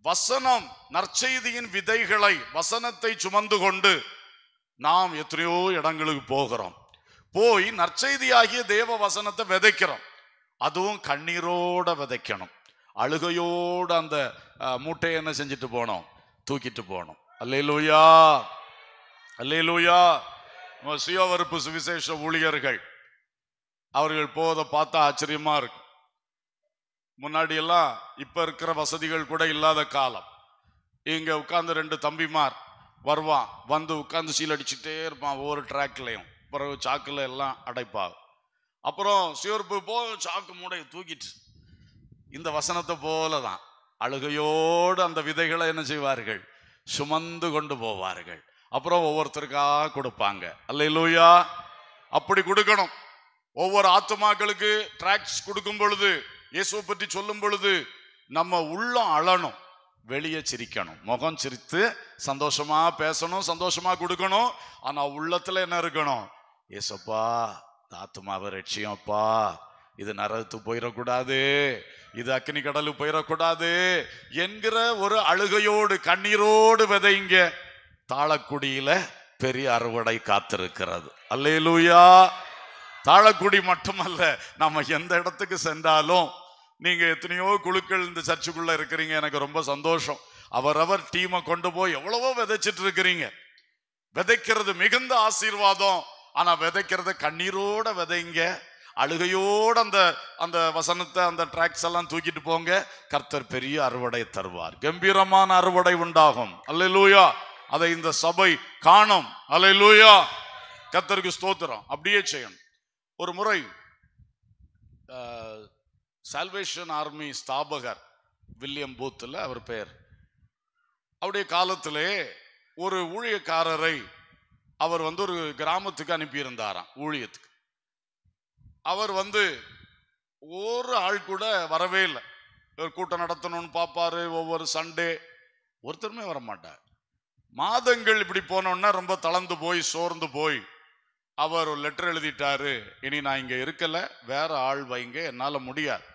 வசனம் நற்செய்தியின் விதைகளை வசனத்தை சுமந்து கொண்டு நாம் எத்தனையோ இடங்களுக்கு போகிறோம் போய் நற்செய்தியாகிய தேவ வசனத்தை விதைக்கிறோம் அதுவும் கண்ணீரோட விதைக்கணும் அழுகையோடு அந்த மூட்டையை என்ன செஞ்சுட்டு போனோம் தூக்கிட்டு போனோம் அல்லையிலோயா லூயா சுயவறுப்பு சுவிசேஷ ஊழியர்கள் அவர்கள் போதை பார்த்தா ஆச்சரியமா இருக்கும் முன்னாடி எல்லாம் இப்ப இருக்கிற வசதிகள் கூட இல்லாத காலம் இங்க உட்கார்ந்து ரெண்டு தம்பிமார் வருவான் வந்து உட்காந்து சீல் அடிச்சுட்டே இருப்பான் ஒவ்வொரு ட்ராக்லையும் பிறகு சாக்கில் எல்லாம் அடைப்பாகும் அப்புறம் சிவப்பு போ சாக்கு மூடையை தூக்கிட்டு இந்த வசனத்தை போல தான் அழுகையோடு அந்த விதைகளை என்ன செய்வார்கள் சுமந்து கொண்டு போவார்கள் அப்புறம் ஒவ்வொருத்தருக்காக கொடுப்பாங்க அல்ல இல்லையா அப்படி கொடுக்கணும் ஒவ்வொரு ஆத்மாக்களுக்கு டிராக்ஸ் கொடுக்கும் பொழுது இயேசுவை பற்றி சொல்லும் பொழுது நம்ம உள்ளம் அழணும் வெளியே சிரிக்கணும் முகம் சிரித்து சந்தோஷமா பேசணும் சந்தோஷமா கொடுக்கணும் ஆனா உள்ளத்துல என்ன இருக்கணும் ஏசப்பா ஆத்மாவை ரட்சியம்ப்பா இது நரத்து போயிடக்கூடாது இது அக்னி கடலு போயிடக்கூடாது என்கிற ஒரு அழுகையோடு கண்ணீரோடு விதைங்க தாழக்குடியில பெரிய அறுவடை காத்திருக்கிறது அல்லேலூயா தாழக்குடி மட்டுமல்ல நம்ம எந்த இடத்துக்கு சென்றாலும் நீங்க எத்தனையோ குழுக்கள் இந்த சர்ச்சுக்குள்ள இருக்கிறீங்க எனக்கு ரொம்ப சந்தோஷம் அவரவர் டீமை கொண்டு போய் எவ்வளவோ விதைச்சிட்டு இருக்கிறீங்க விதைக்கிறது மிகுந்த ஆசீர்வாதம் ஆனா விதைக்கிறது கண்ணீரோட விதைங்க அழுகையோட அந்த அந்த வசனத்தை அந்த ட்ராக்ஸ் எல்லாம் தூக்கிட்டு போங்க கர்த்தர் பெரிய அறுவடை தருவார் கம்பீரமான அறுவடை உண்டாகும் அல்ல லூயா அதை இந்த சபை காணும் அலை லூயா கத்தருக்கு ஸ்தோத்திரம் அப்படியே செய்யணும் ஒரு முறை சால்வேஷன் ஆர்மி ஸ்தாபகர் வில்லியம் பூத்தில் அவர் பெயர் அவருடைய காலத்திலே ஒரு ஊழியக்காரரை அவர் வந்து ஒரு கிராமத்துக்கு அனுப்பியிருந்தாராம் ஊழியத்துக்கு அவர் வந்து ஒரு ஆள் கூட வரவே இல்லை ஒரு கூட்டம் நடத்தணும்னு பார்ப்பாரு ஒவ்வொரு சண்டே ஒருத்தருமே வர மாட்டார் மாதங்கள் இப்படி போனோன்னா ரொம்ப தளர்ந்து போய் சோர்ந்து போய் அவர் ஒரு லெட்டர் எழுதிட்டாரு இனி நான் இங்கே இருக்கலை வேற ஆள் வைங்க என்னால் முடியாது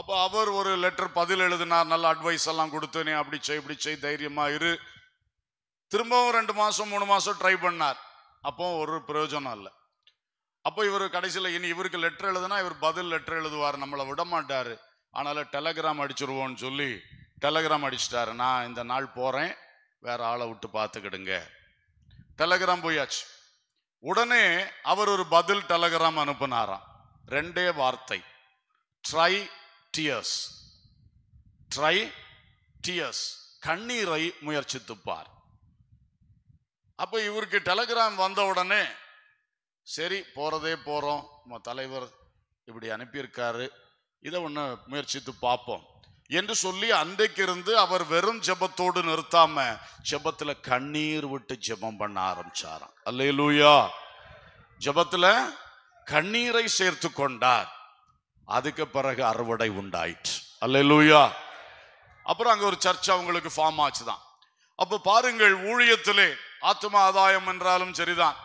அப்போ அவர் ஒரு லெட்டர் பதில் எழுதினார் நல்ல அட்வைஸ் எல்லாம் கொடுத்து நீ அப்படி செய் இப்படி செய் தைரியமாக இரு திரும்பவும் ரெண்டு மாதம் மூணு மாதம் ட்ரை பண்ணார் அப்போ ஒரு பிரயோஜனம் இல்லை அப்போ இவர் கடைசியில் இனி இவருக்கு லெட்டர் எழுதுனா இவர் பதில் லெட்டர் எழுதுவார் நம்மளை விட மாட்டார் அதனால் டெலகிராம் அடிச்சிருவோன்னு சொல்லி டெலகிராம் அடிச்சிட்டாரு நான் இந்த நாள் போகிறேன் வேற ஆளை விட்டு பார்த்துக்கிடுங்க டெலகிராம் போயாச்சு உடனே அவர் ஒரு பதில் டெலகிராம் அனுப்புனாராம் ரெண்டே வார்த்தை ட்ரை டியர்ஸ் ட்ரை டியர்ஸ் கண்ணீரை முயற்சித்துப்பார் அப்போ இவருக்கு டெலகிராம் வந்த உடனே சரி போகிறதே போகிறோம் நம்ம தலைவர் இப்படி அனுப்பியிருக்காரு இதை ஒன்று முயற்சித்து பார்ப்போம் என்று சொல்லி அன்றைக்கு இருந்து அவர் வெறும் ஜெபத்தோடு நிறுத்தாம ஜபத்துல கண்ணீர் விட்டு ஜெபம் பண்ண ஆரம்பிச்சாராம் அல்லே லூயா கண்ணீரை சேர்த்து கொண்டார் அதுக்கு பிறகு அறுவடை உண்டாயிற்று அல்ல லூயா அப்புறம் அங்க ஒரு சர்ச் அவங்களுக்கு ஃபார்ம் ஆச்சுதான் அப்ப பாருங்கள் ஊழியத்திலே ஆத்ம ஆதாயம் என்றாலும் சரிதான்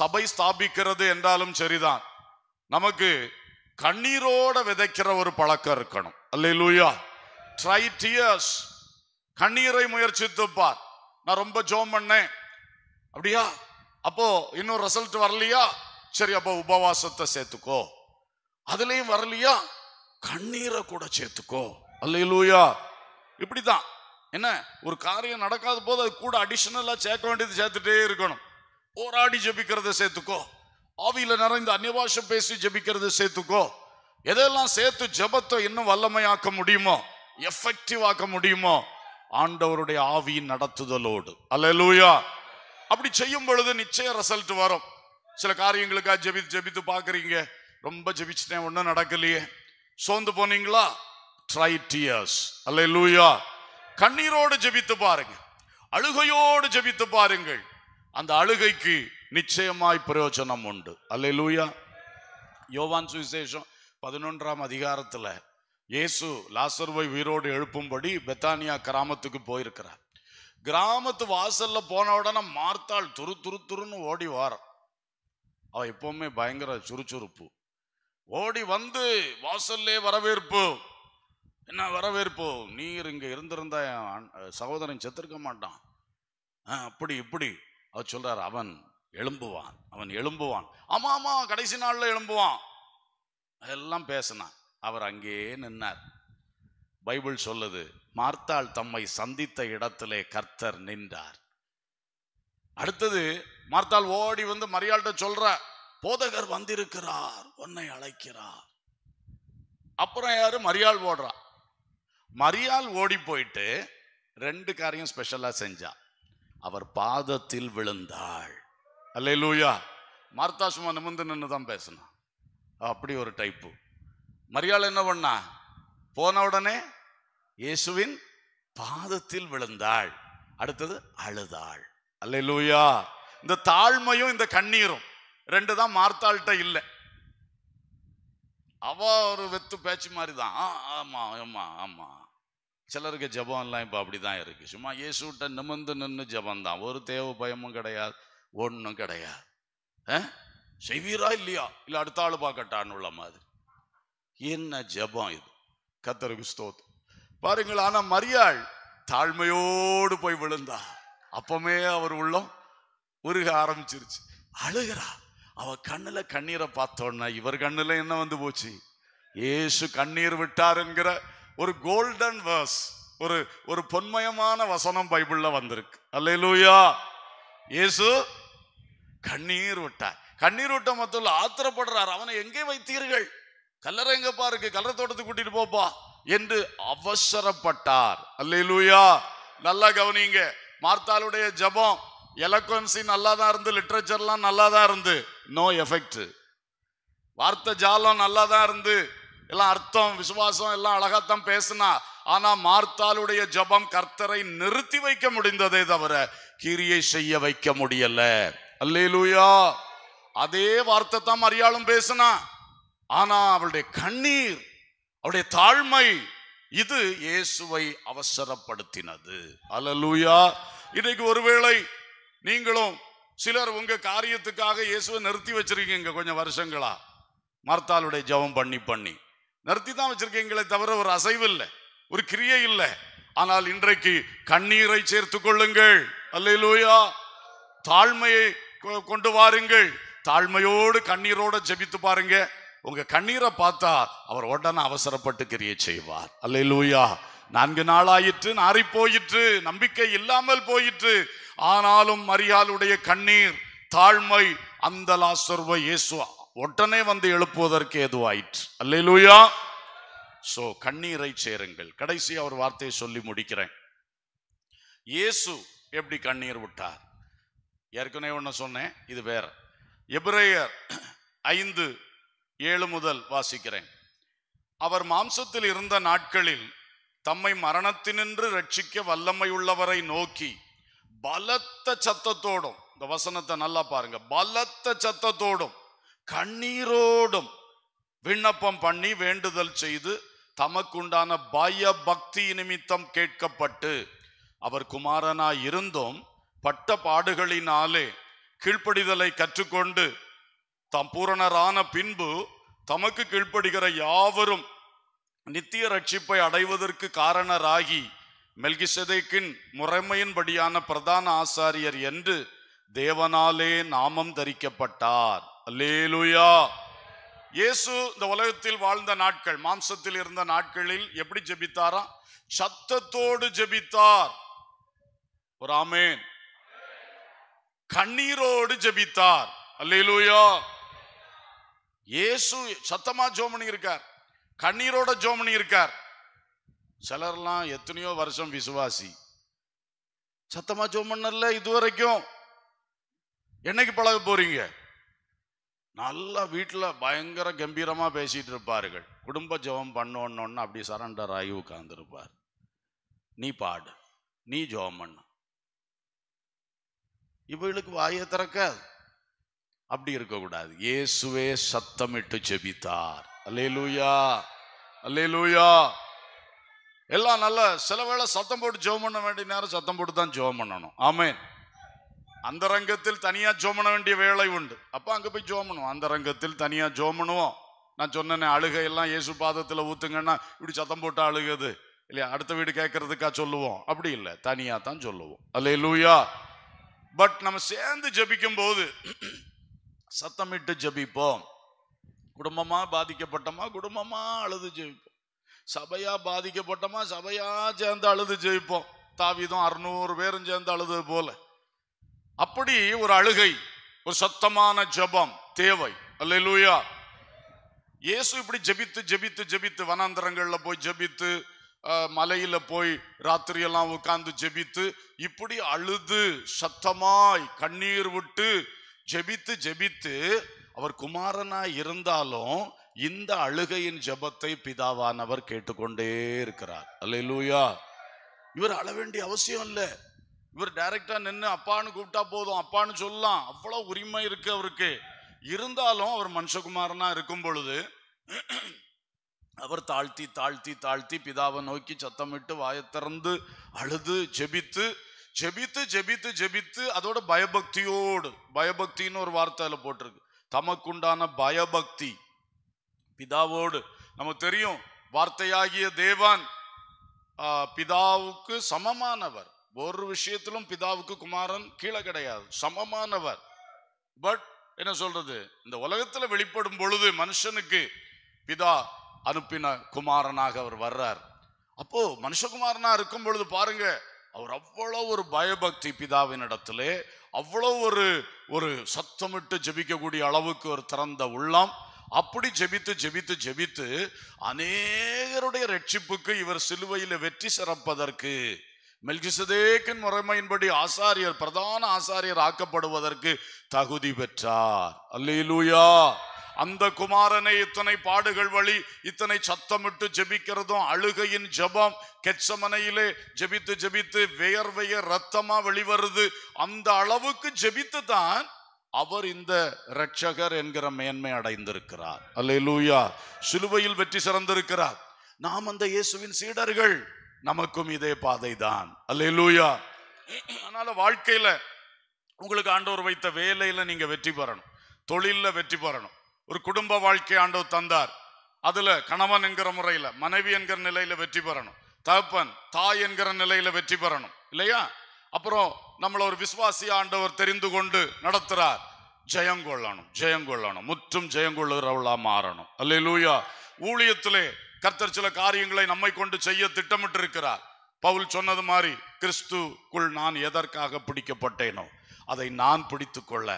சபை ஸ்தாபிக்கிறது என்றாலும் சரிதான் நமக்கு கண்ணீரோட விதைக்கிற ஒரு பழக்கம் இருக்கணும் அல்லே லூயா ட்ரை டியர்ஸ் கண்ணீரை முயற்சித்துப்பார் நான் ரொம்ப ஜோம் பண்ணேன் அப்படியா அப்போ இன்னும் ரிசல்ட் வரலையா சரி அப்போ உபவாசத்தை சேர்த்துக்கோ அதுலேயும் வரலையா கண்ணீரை கூட சேர்த்துக்கோ அல்லையிலூயா இப்படிதான் என்ன ஒரு காரியம் நடக்காத போது அது கூட அடிஷனலாக சேர்க்க வேண்டியது சேர்த்துட்டே இருக்கணும் போராடி ஜபிக்கிறத சேர்த்துக்கோ ஆவியில் நிறைந்த அந்நியபாஷம் பேசி ஜபிக்கிறத சேர்த்துக்கோ எதெல்லாம் சேர்த்து ஜபத்தை இன்னும் வல்லமையாக்க முடியுமோ எஃபெக்டிவ் ஆக்க முடியுமோ ஆண்டவருடைய ஆவியின் நடத்துதலோடு அல்லூயா அப்படி செய்யும் பொழுது நிச்சயம் ரிசல்ட் வரும் சில காரியங்களுக்காக ஜெபித்து ஜெபித்து பார்க்குறீங்க ரொம்ப ஜெபிச்சிட்டேன் ஒன்றும் நடக்கலையே சோர்ந்து போனீங்களா ட்ரை டியர்ஸ் அல்ல லூயா கண்ணீரோடு ஜெபித்து பாருங்க அழுகையோடு ஜெபித்து பாருங்கள் அந்த அழுகைக்கு நிச்சயமாய் பிரயோஜனம் உண்டு அல்ல லூயா யோவான் சுவிசேஷம் பதினொன்றாம் அதிகாரத்தில் இயேசு லாசர்வை உயிரோடு எழுப்பும்படி பெத்தானியா கிராமத்துக்கு போயிருக்கிறார் கிராமத்து வாசல்ல போன உடனே மார்த்தாள் துரு துரு துருன்னு ஓடி வார அவ எப்பவுமே பயங்கர சுறுசுறுப்பு ஓடி வந்து வாசல்லே வரவேற்பு என்ன வரவேற்பு நீர் இங்க இருந்திருந்தா சகோதரன் செத்திருக்க மாட்டான் அப்படி இப்படி அவர் சொல்றாரு அவன் எழும்புவான் அவன் எழும்புவான் ஆமா ஆமா கடைசி நாள்ல எழும்புவான் அதெல்லாம் பேசினான் அவர் அங்கே நின்னார் பைபிள் சொல்லுது மார்த்தாள் தம்மை சந்தித்த இடத்திலே கர்த்தர் நின்றார் அடுத்தது மார்த்தாள் ஓடி வந்து மரியாள்கிட்ட சொல்ற போதகர் வந்திருக்கிறார் உன்னை அழைக்கிறார் அப்புறம் யாரு மரியாள் ஓடுறா மரியாள் ஓடி போயிட்டு ரெண்டு காரியம் ஸ்பெஷலா செஞ்சா அவர் பாதத்தில் விழுந்தாள் அல்ல லூயா மார்த்தா சும்மா நிமிந்து நின்று தான் பேசணும் அப்படி ஒரு டைப்பு மரியாள் என்ன பண்ணா போன உடனே இயேசுவின் பாதத்தில் விழுந்தாள் அடுத்தது அழுதாள் அல்ல லூயா இந்த தாழ்மையும் இந்த கண்ணீரும் ரெண்டு தான் மார்த்தாள்கிட்ட இல்லை அவ ஒரு வெத்து பேச்சு மாதிரி தான் ஆமா ஆமா ஆமா சிலருக்கு எல்லாம் இப்போ அப்படிதான் இருக்கு சும்மா இயேசுட்ட நிமிந்து நின்று ஜபம் தான் ஒரு தேவ பயமும் கிடையாது ஒன்றும் கிடையாது செய்வீரா இல்லையா இல்லை அடுத்த ஆள் பார்க்கட்டான்னு உள்ள மாதிரி என்ன ஜபம் இது கத்தருக்கு ஸ்தோத் பாருங்கள் ஆனா மரியாள் தாழ்மையோடு போய் விழுந்தா அப்பமே அவர் உள்ளம் உருக ஆரம்பிச்சிருச்சு அழுகிறா அவ கண்ணுல கண்ணீரை பார்த்தோன்னா இவர் கண்ணுல என்ன வந்து போச்சு ஏசு கண்ணீர் விட்டார் என்கிற ஒரு கோல்டன் வேர்ஸ் ஒரு ஒரு பொன்மயமான வசனம் பைபிள்ல வந்திருக்கு அல்லையிலூயா ஏசு கண்ணீர் விட்டார் கண்ணீர் விட்ட மட்டும் ஆத்திரப்படுறார் அவனை எங்கே வைத்தீர்கள் கல்லறை எங்க பாருக்கு கல்லற தோட்டத்துக்கு கூட்டிட்டு போப்பா என்று அவசரப்பட்டார் அல்லா நல்லா கவனிங்க மார்த்தாளுடைய ஜபம் எலக்வன்சி நல்லா தான் இருந்து லிட்ரேச்சர்லாம் நல்லா தான் இருந்து நோ எஃபெக்ட் வார்த்தை ஜாலம் நல்லா தான் இருந்து எல்லாம் அர்த்தம் விசுவாசம் எல்லாம் அழகாத்தான் பேசினா ஆனா மார்த்தாளுடைய ஜபம் கர்த்தரை நிறுத்தி வைக்க முடிந்ததே தவிர கிரியை செய்ய வைக்க முடியல அல்லேலூயா அதே வார்த்தை தான் மரியாளும் பேசினா ஆனா அவளுடைய கண்ணீர் அவளுடைய தாழ்மை இது இயேசுவை அவசரப்படுத்தினது அலலூயா இன்னைக்கு ஒருவேளை நீங்களும் சிலர் உங்க காரியத்துக்காக இயேசுவை நிறுத்தி வச்சிருக்கீங்க கொஞ்சம் வருஷங்களா மரத்தாளுடைய ஜபம் பண்ணி பண்ணி நிறுத்தி தான் வச்சிருக்கீங்களே தவிர ஒரு அசைவு இல்லை ஒரு கிரியை இல்லை ஆனால் இன்றைக்கு கண்ணீரை சேர்த்து கொள்ளுங்கள் அல்லையிலூயா தாழ்மையை கொண்டு வாருங்கள் தாழ்மையோடு கண்ணீரோட ஜெபித்து பாருங்க உங்க கண்ணீரை பார்த்தா அவர் உடனே அவசரப்பட்டு கிரிய செய்வார் அல்ல லூயா நான்கு நாளாயிற்று நாரி போயிற்று நம்பிக்கை இல்லாமல் போயிற்று ஆனாலும் மரியாளுடைய கண்ணீர் தாழ்மை அந்த லாசர்வை இயேசு உடனே வந்து எழுப்புவதற்கு எதுவாயிற்று அல்லையிலூயா சோ கண்ணீரை சேருங்கள் கடைசி அவர் வார்த்தையை சொல்லி முடிக்கிறேன் இயேசு எப்படி கண்ணீர் விட்டார் ஏற்கனவே ஒன்று சொன்னேன் இது வேற எபிரேயர் ஐந்து ஏழு முதல் வாசிக்கிறேன் அவர் மாம்சத்தில் இருந்த நாட்களில் தம்மை மரணத்தினின்று ரட்சிக்க வல்லமை உள்ளவரை நோக்கி பலத்த சத்தத்தோடும் இந்த வசனத்தை நல்லா பாருங்க பலத்த சத்தத்தோடும் கண்ணீரோடும் விண்ணப்பம் பண்ணி வேண்டுதல் செய்து தமக்குண்டான பய பக்தி நிமித்தம் கேட்கப்பட்டு அவர் குமாரனாய் இருந்தும் பட்ட பாடுகளினாலே கீழ்ப்படிதலை கற்றுக்கொண்டு தம் பூரணரான பின்பு தமக்கு கீழ்ப்படுகிற யாவரும் நித்திய ரட்சிப்பை அடைவதற்கு காரணராகி மெல்கிசதேக்கின் முறைமையின்படியான பிரதான ஆசாரியர் என்று தேவனாலே நாமம் தரிக்கப்பட்டார் அல்லேலுயா இயேசு இந்த உலகத்தில் வாழ்ந்த நாட்கள் மாம்சத்தில் இருந்த நாட்களில் எப்படி ஜெபித்தாரா சத்தத்தோடு ஜெபித்தார் ஒரு ஆமேன் கண்ணீரோடு ஜெபித்தார் அல்லேலுயா இயேசு சத்தமா ஜோமணி இருக்கார் கண்ணீரோட ஜோமணி இருக்கார் சிலர்லாம் எத்தனையோ வருஷம் விசுவாசி சத்தமா ஜோமன்னர்ல இது வரைக்கும் என்னைக்கு பழக போறீங்க நல்லா வீட்டில் பயங்கர கம்பீரமாக பேசிட்டு இருப்பார்கள் குடும்ப ஜெபம் பண்ணோன்னு அப்படி சரண்டர் ஆகி உட்கார்ந்துருப்பார் நீ பாடு நீ ஜெபம் பண்ண இவளுக்கு வாயை திறக்காது அப்படி இருக்கக்கூடாது இயேசுவே சத்தமிட்டு செபித்தார் அல்லேலூயா லூயா லூயா எல்லாம் நல்ல சில வேளை சத்தம் போட்டு ஜோம் பண்ண வேண்டிய நேரம் சத்தம் போட்டு தான் ஜோம் பண்ணணும் ஆமேன் அந்த ரங்கத்தில் தனியாக ஜோம் பண்ண வேண்டிய வேலை உண்டு அப்போ அங்கே போய் ஜோம் பண்ணுவோம் அந்த ரங்கத்தில் தனியாக ஜோம் பண்ணுவோம் நான் சொன்னேன் எல்லாம் இயேசு பாதத்தில் ஊத்துங்கன்னா இப்படி சத்தம் போட்டு அழுகுது இல்லையா அடுத்த வீடு கேட்கறதுக்கா சொல்லுவோம் அப்படி இல்லை தனியாக தான் சொல்லுவோம் அல்ல லூயா பட் நம்ம சேர்ந்து ஜபிக்கும் போது சத்தமிட்டு ஜபிப்போம் குடும்பமா பாதிக்கப்பட்டோமா குடும்பமா அழுது ஜெயிப்போம் சபையா பாதிக்கப்பட்டோமா சபையா சேர்ந்து அழுது ஜெயிப்போம் தாவிதம் அறுநூறு பேரும் சேர்ந்து அழுது போல அப்படி ஒரு அழுகை ஒரு சத்தமான ஜபம் தேவை அல்ல லூயா இயேசு இப்படி ஜபித்து ஜபித்து ஜபித்து வனாந்தரங்களில் போய் ஜபித்து மலையில போய் ராத்திரியெல்லாம் உட்கார்ந்து ஜெபித்து இப்படி அழுது சத்தமாய் கண்ணீர் விட்டு ஜெபித்து ஜெபித்து அவர் குமாரனாய் இருந்தாலும் இந்த அழுகையின் ஜபத்தை பிதாவானவர் கேட்டுக்கொண்டே இருக்கிறார் அல்லூயா இவர் அழ வேண்டிய அவசியம் இல்லை இவர் டைரக்டா நின்று அப்பான்னு கூப்பிட்டா போதும் அப்பான்னு சொல்லலாம் அவ்வளோ உரிமை இருக்கு அவருக்கு இருந்தாலும் அவர் மனுஷகுமாரனா இருக்கும் பொழுது அவர் தாழ்த்தி தாழ்த்தி தாழ்த்தி பிதாவை நோக்கி சத்தமிட்டு வாயை திறந்து அழுது செபித்து ஜெபித்து ஜெபித்து ஜெபித்து அதோட பயபக்தியோடு பயபக்தின்னு ஒரு வார்த்தையில் போட்டிருக்கு தமக்குண்டான பயபக்தி பிதாவோடு நமக்கு தெரியும் வார்த்தையாகிய தேவான் பிதாவுக்கு சமமானவர் ஒரு விஷயத்திலும் பிதாவுக்கு குமாரன் கீழே கிடையாது சமமானவர் பட் என்ன சொல்றது இந்த உலகத்தில் வெளிப்படும் பொழுது மனுஷனுக்கு பிதா அனுப்பின குமாரனாக அவர் வர்றார் அப்போ மனுஷகுமாரனா இருக்கும் பொழுது பாருங்க அவர் அவ்வளோ ஒரு பயபக்தி பிதாவின் இடத்திலே அவ்வளோ ஒரு ஒரு சத்தமிட்டு ஜெபிக்கக்கூடிய அளவுக்கு ஒரு திறந்த உள்ளம் அப்படி ஜெபித்து ஜெபித்து ஜெபித்து அநேகருடைய ரட்சிப்புக்கு இவர் சிலுவையில் வெற்றி சிறப்பதற்கு மெல்கிசதேக்கின் முறைமையின்படி ஆசாரியர் பிரதான ஆசாரியர் ஆக்கப்படுவதற்கு தகுதி பெற்றார் அல்லேலூயா அந்த குமாரனை இத்தனை பாடுகள் வழி இத்தனை சத்தமிட்டு ஜெபிக்கிறதும் அழுகையின் ஜபம் கெச்சமனையிலே ஜெபித்து ஜெபித்து வேர்வைய ரத்தமா வெளிவருது அந்த அளவுக்கு ஜெபித்து தான் அவர் இந்த ரட்சகர் என்கிற மேன்மை அடைந்திருக்கிறார் அல்ல லூயா சிலுவையில் வெற்றி சிறந்திருக்கிறார் நாம் அந்த இயேசுவின் சீடர்கள் நமக்கும் இதே பாதை தான் அல்ல லூயா அதனால வாழ்க்கையில உங்களுக்கு ஆண்டவர் வைத்த வேலையில நீங்க வெற்றி பெறணும் தொழிலில் வெற்றி பெறணும் ஒரு குடும்ப வாழ்க்கை ஆண்டவர் தந்தார் அதுல கணவன் என்கிற முறையில மனைவி என்கிற நிலையில வெற்றி பெறணும் தகப்பன் தாய் என்கிற நிலையில வெற்றி பெறணும் இல்லையா அப்புறம் நம்மளை ஒரு விசுவாசி ஆண்டவர் தெரிந்து கொண்டு நடத்துறார் ஜெயம் கொள்ளணும் ஜெயம் கொள்ளணும் முற்றும் ஜெயம் கொள்ளுகிறவளா மாறணும் அல்ல லூயா ஊழியத்திலே கர்த்தர் சில காரியங்களை நம்மை கொண்டு செய்ய திட்டமிட்டு இருக்கிறார் பவுல் சொன்னது மாதிரி கிறிஸ்துக்குள் நான் எதற்காக பிடிக்கப்பட்டேனோ அதை நான் பிடித்து கொள்ள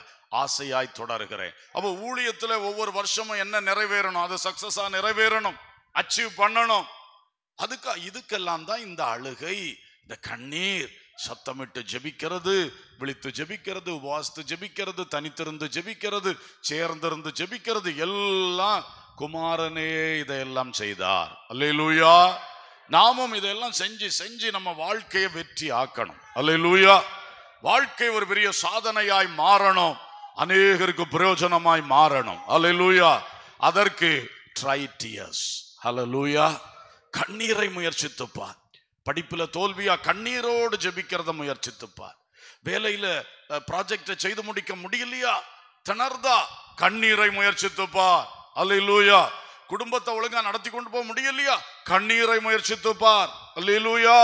ஆசையாய் தொடர்கிறேன் அப்போ ஊழியத்தில் ஒவ்வொரு வருஷமும் என்ன நிறைவேறணும் அது சக்சஸாக நிறைவேறணும் அச்சீவ் பண்ணணும் அதுக்கு இதுக்கெல்லாம் தான் இந்த அழுகை இந்த கண்ணீர் சத்தமிட்டு ஜெபிக்கிறது விழித்து ஜெபிக்கிறது வாசித்து ஜெபிக்கிறது தனித்திருந்து ஜெபிக்கிறது சேர்ந்திருந்து ஜெபிக்கிறது எல்லாம் குமாரனே இதையெல்லாம் செய்தார் அல்லையிலூயா நாமும் இதையெல்லாம் செஞ்சு செஞ்சு நம்ம வாழ்க்கையை வெற்றி ஆக்கணும் லூயா வாழ்க்கை ஒரு பெரிய சாதனையாய் மாறணும் அநேகருக்கு பிரயோஜனமாய் மாறணும் அலலூயா அதற்கு ட்ரை ஹலலூயா கண்ணீரை முயற்சித்துப்பார் படிப்பில் தோல்வியா கண்ணீரோடு ஜெபிக்கிறத முயற்சித்துப்பார் வேலையில ப்ராஜெக்டை செய்து முடிக்க முடியலையா திணர்தா கண்ணீரை முயற்சித்துப்பார் அலிலூயா குடும்பத்தை ஒழுங்கா நடத்தி கொண்டு போக முடியலையா கண்ணீரை முயற்சித்துப்பார் அலிலூயா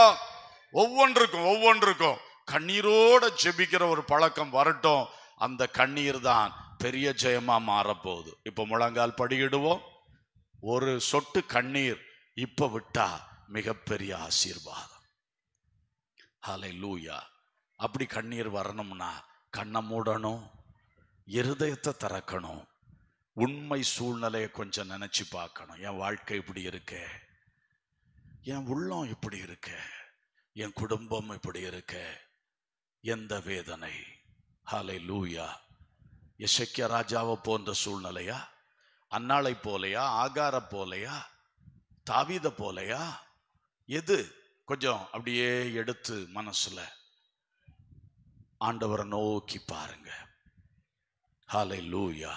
ஒவ்வொன்றுக்கும் ஒவ்வொன்றுக்கும் கண்ணீரோட ஜெபிக்கிற ஒரு பழக்கம் வரட்டும் அந்த கண்ணீர் தான் பெரிய ஜெயமா மாறப்போகுது இப்போ முழங்கால் படியிடுவோம் ஒரு சொட்டு கண்ணீர் இப்போ விட்டா மிகப்பெரிய ஆசீர்வாதம் ஹலை லூயா அப்படி கண்ணீர் வரணும்னா கண்ணை மூடணும் இருதயத்தை திறக்கணும் உண்மை சூழ்நிலையை கொஞ்சம் நினச்சி பார்க்கணும் என் வாழ்க்கை இப்படி இருக்க என் உள்ளம் இப்படி இருக்க என் குடும்பம் இப்படி இருக்க எந்த வேதனை ஹலை லூயா எசக்கிய ராஜாவை போன்ற சூழ்நிலையா அன்னாளை போலையா ஆகார போலையா தாவித போலையா எது கொஞ்சம் அப்படியே எடுத்து மனசுல ஆண்டவரை நோக்கி பாருங்க ஹலை லூயா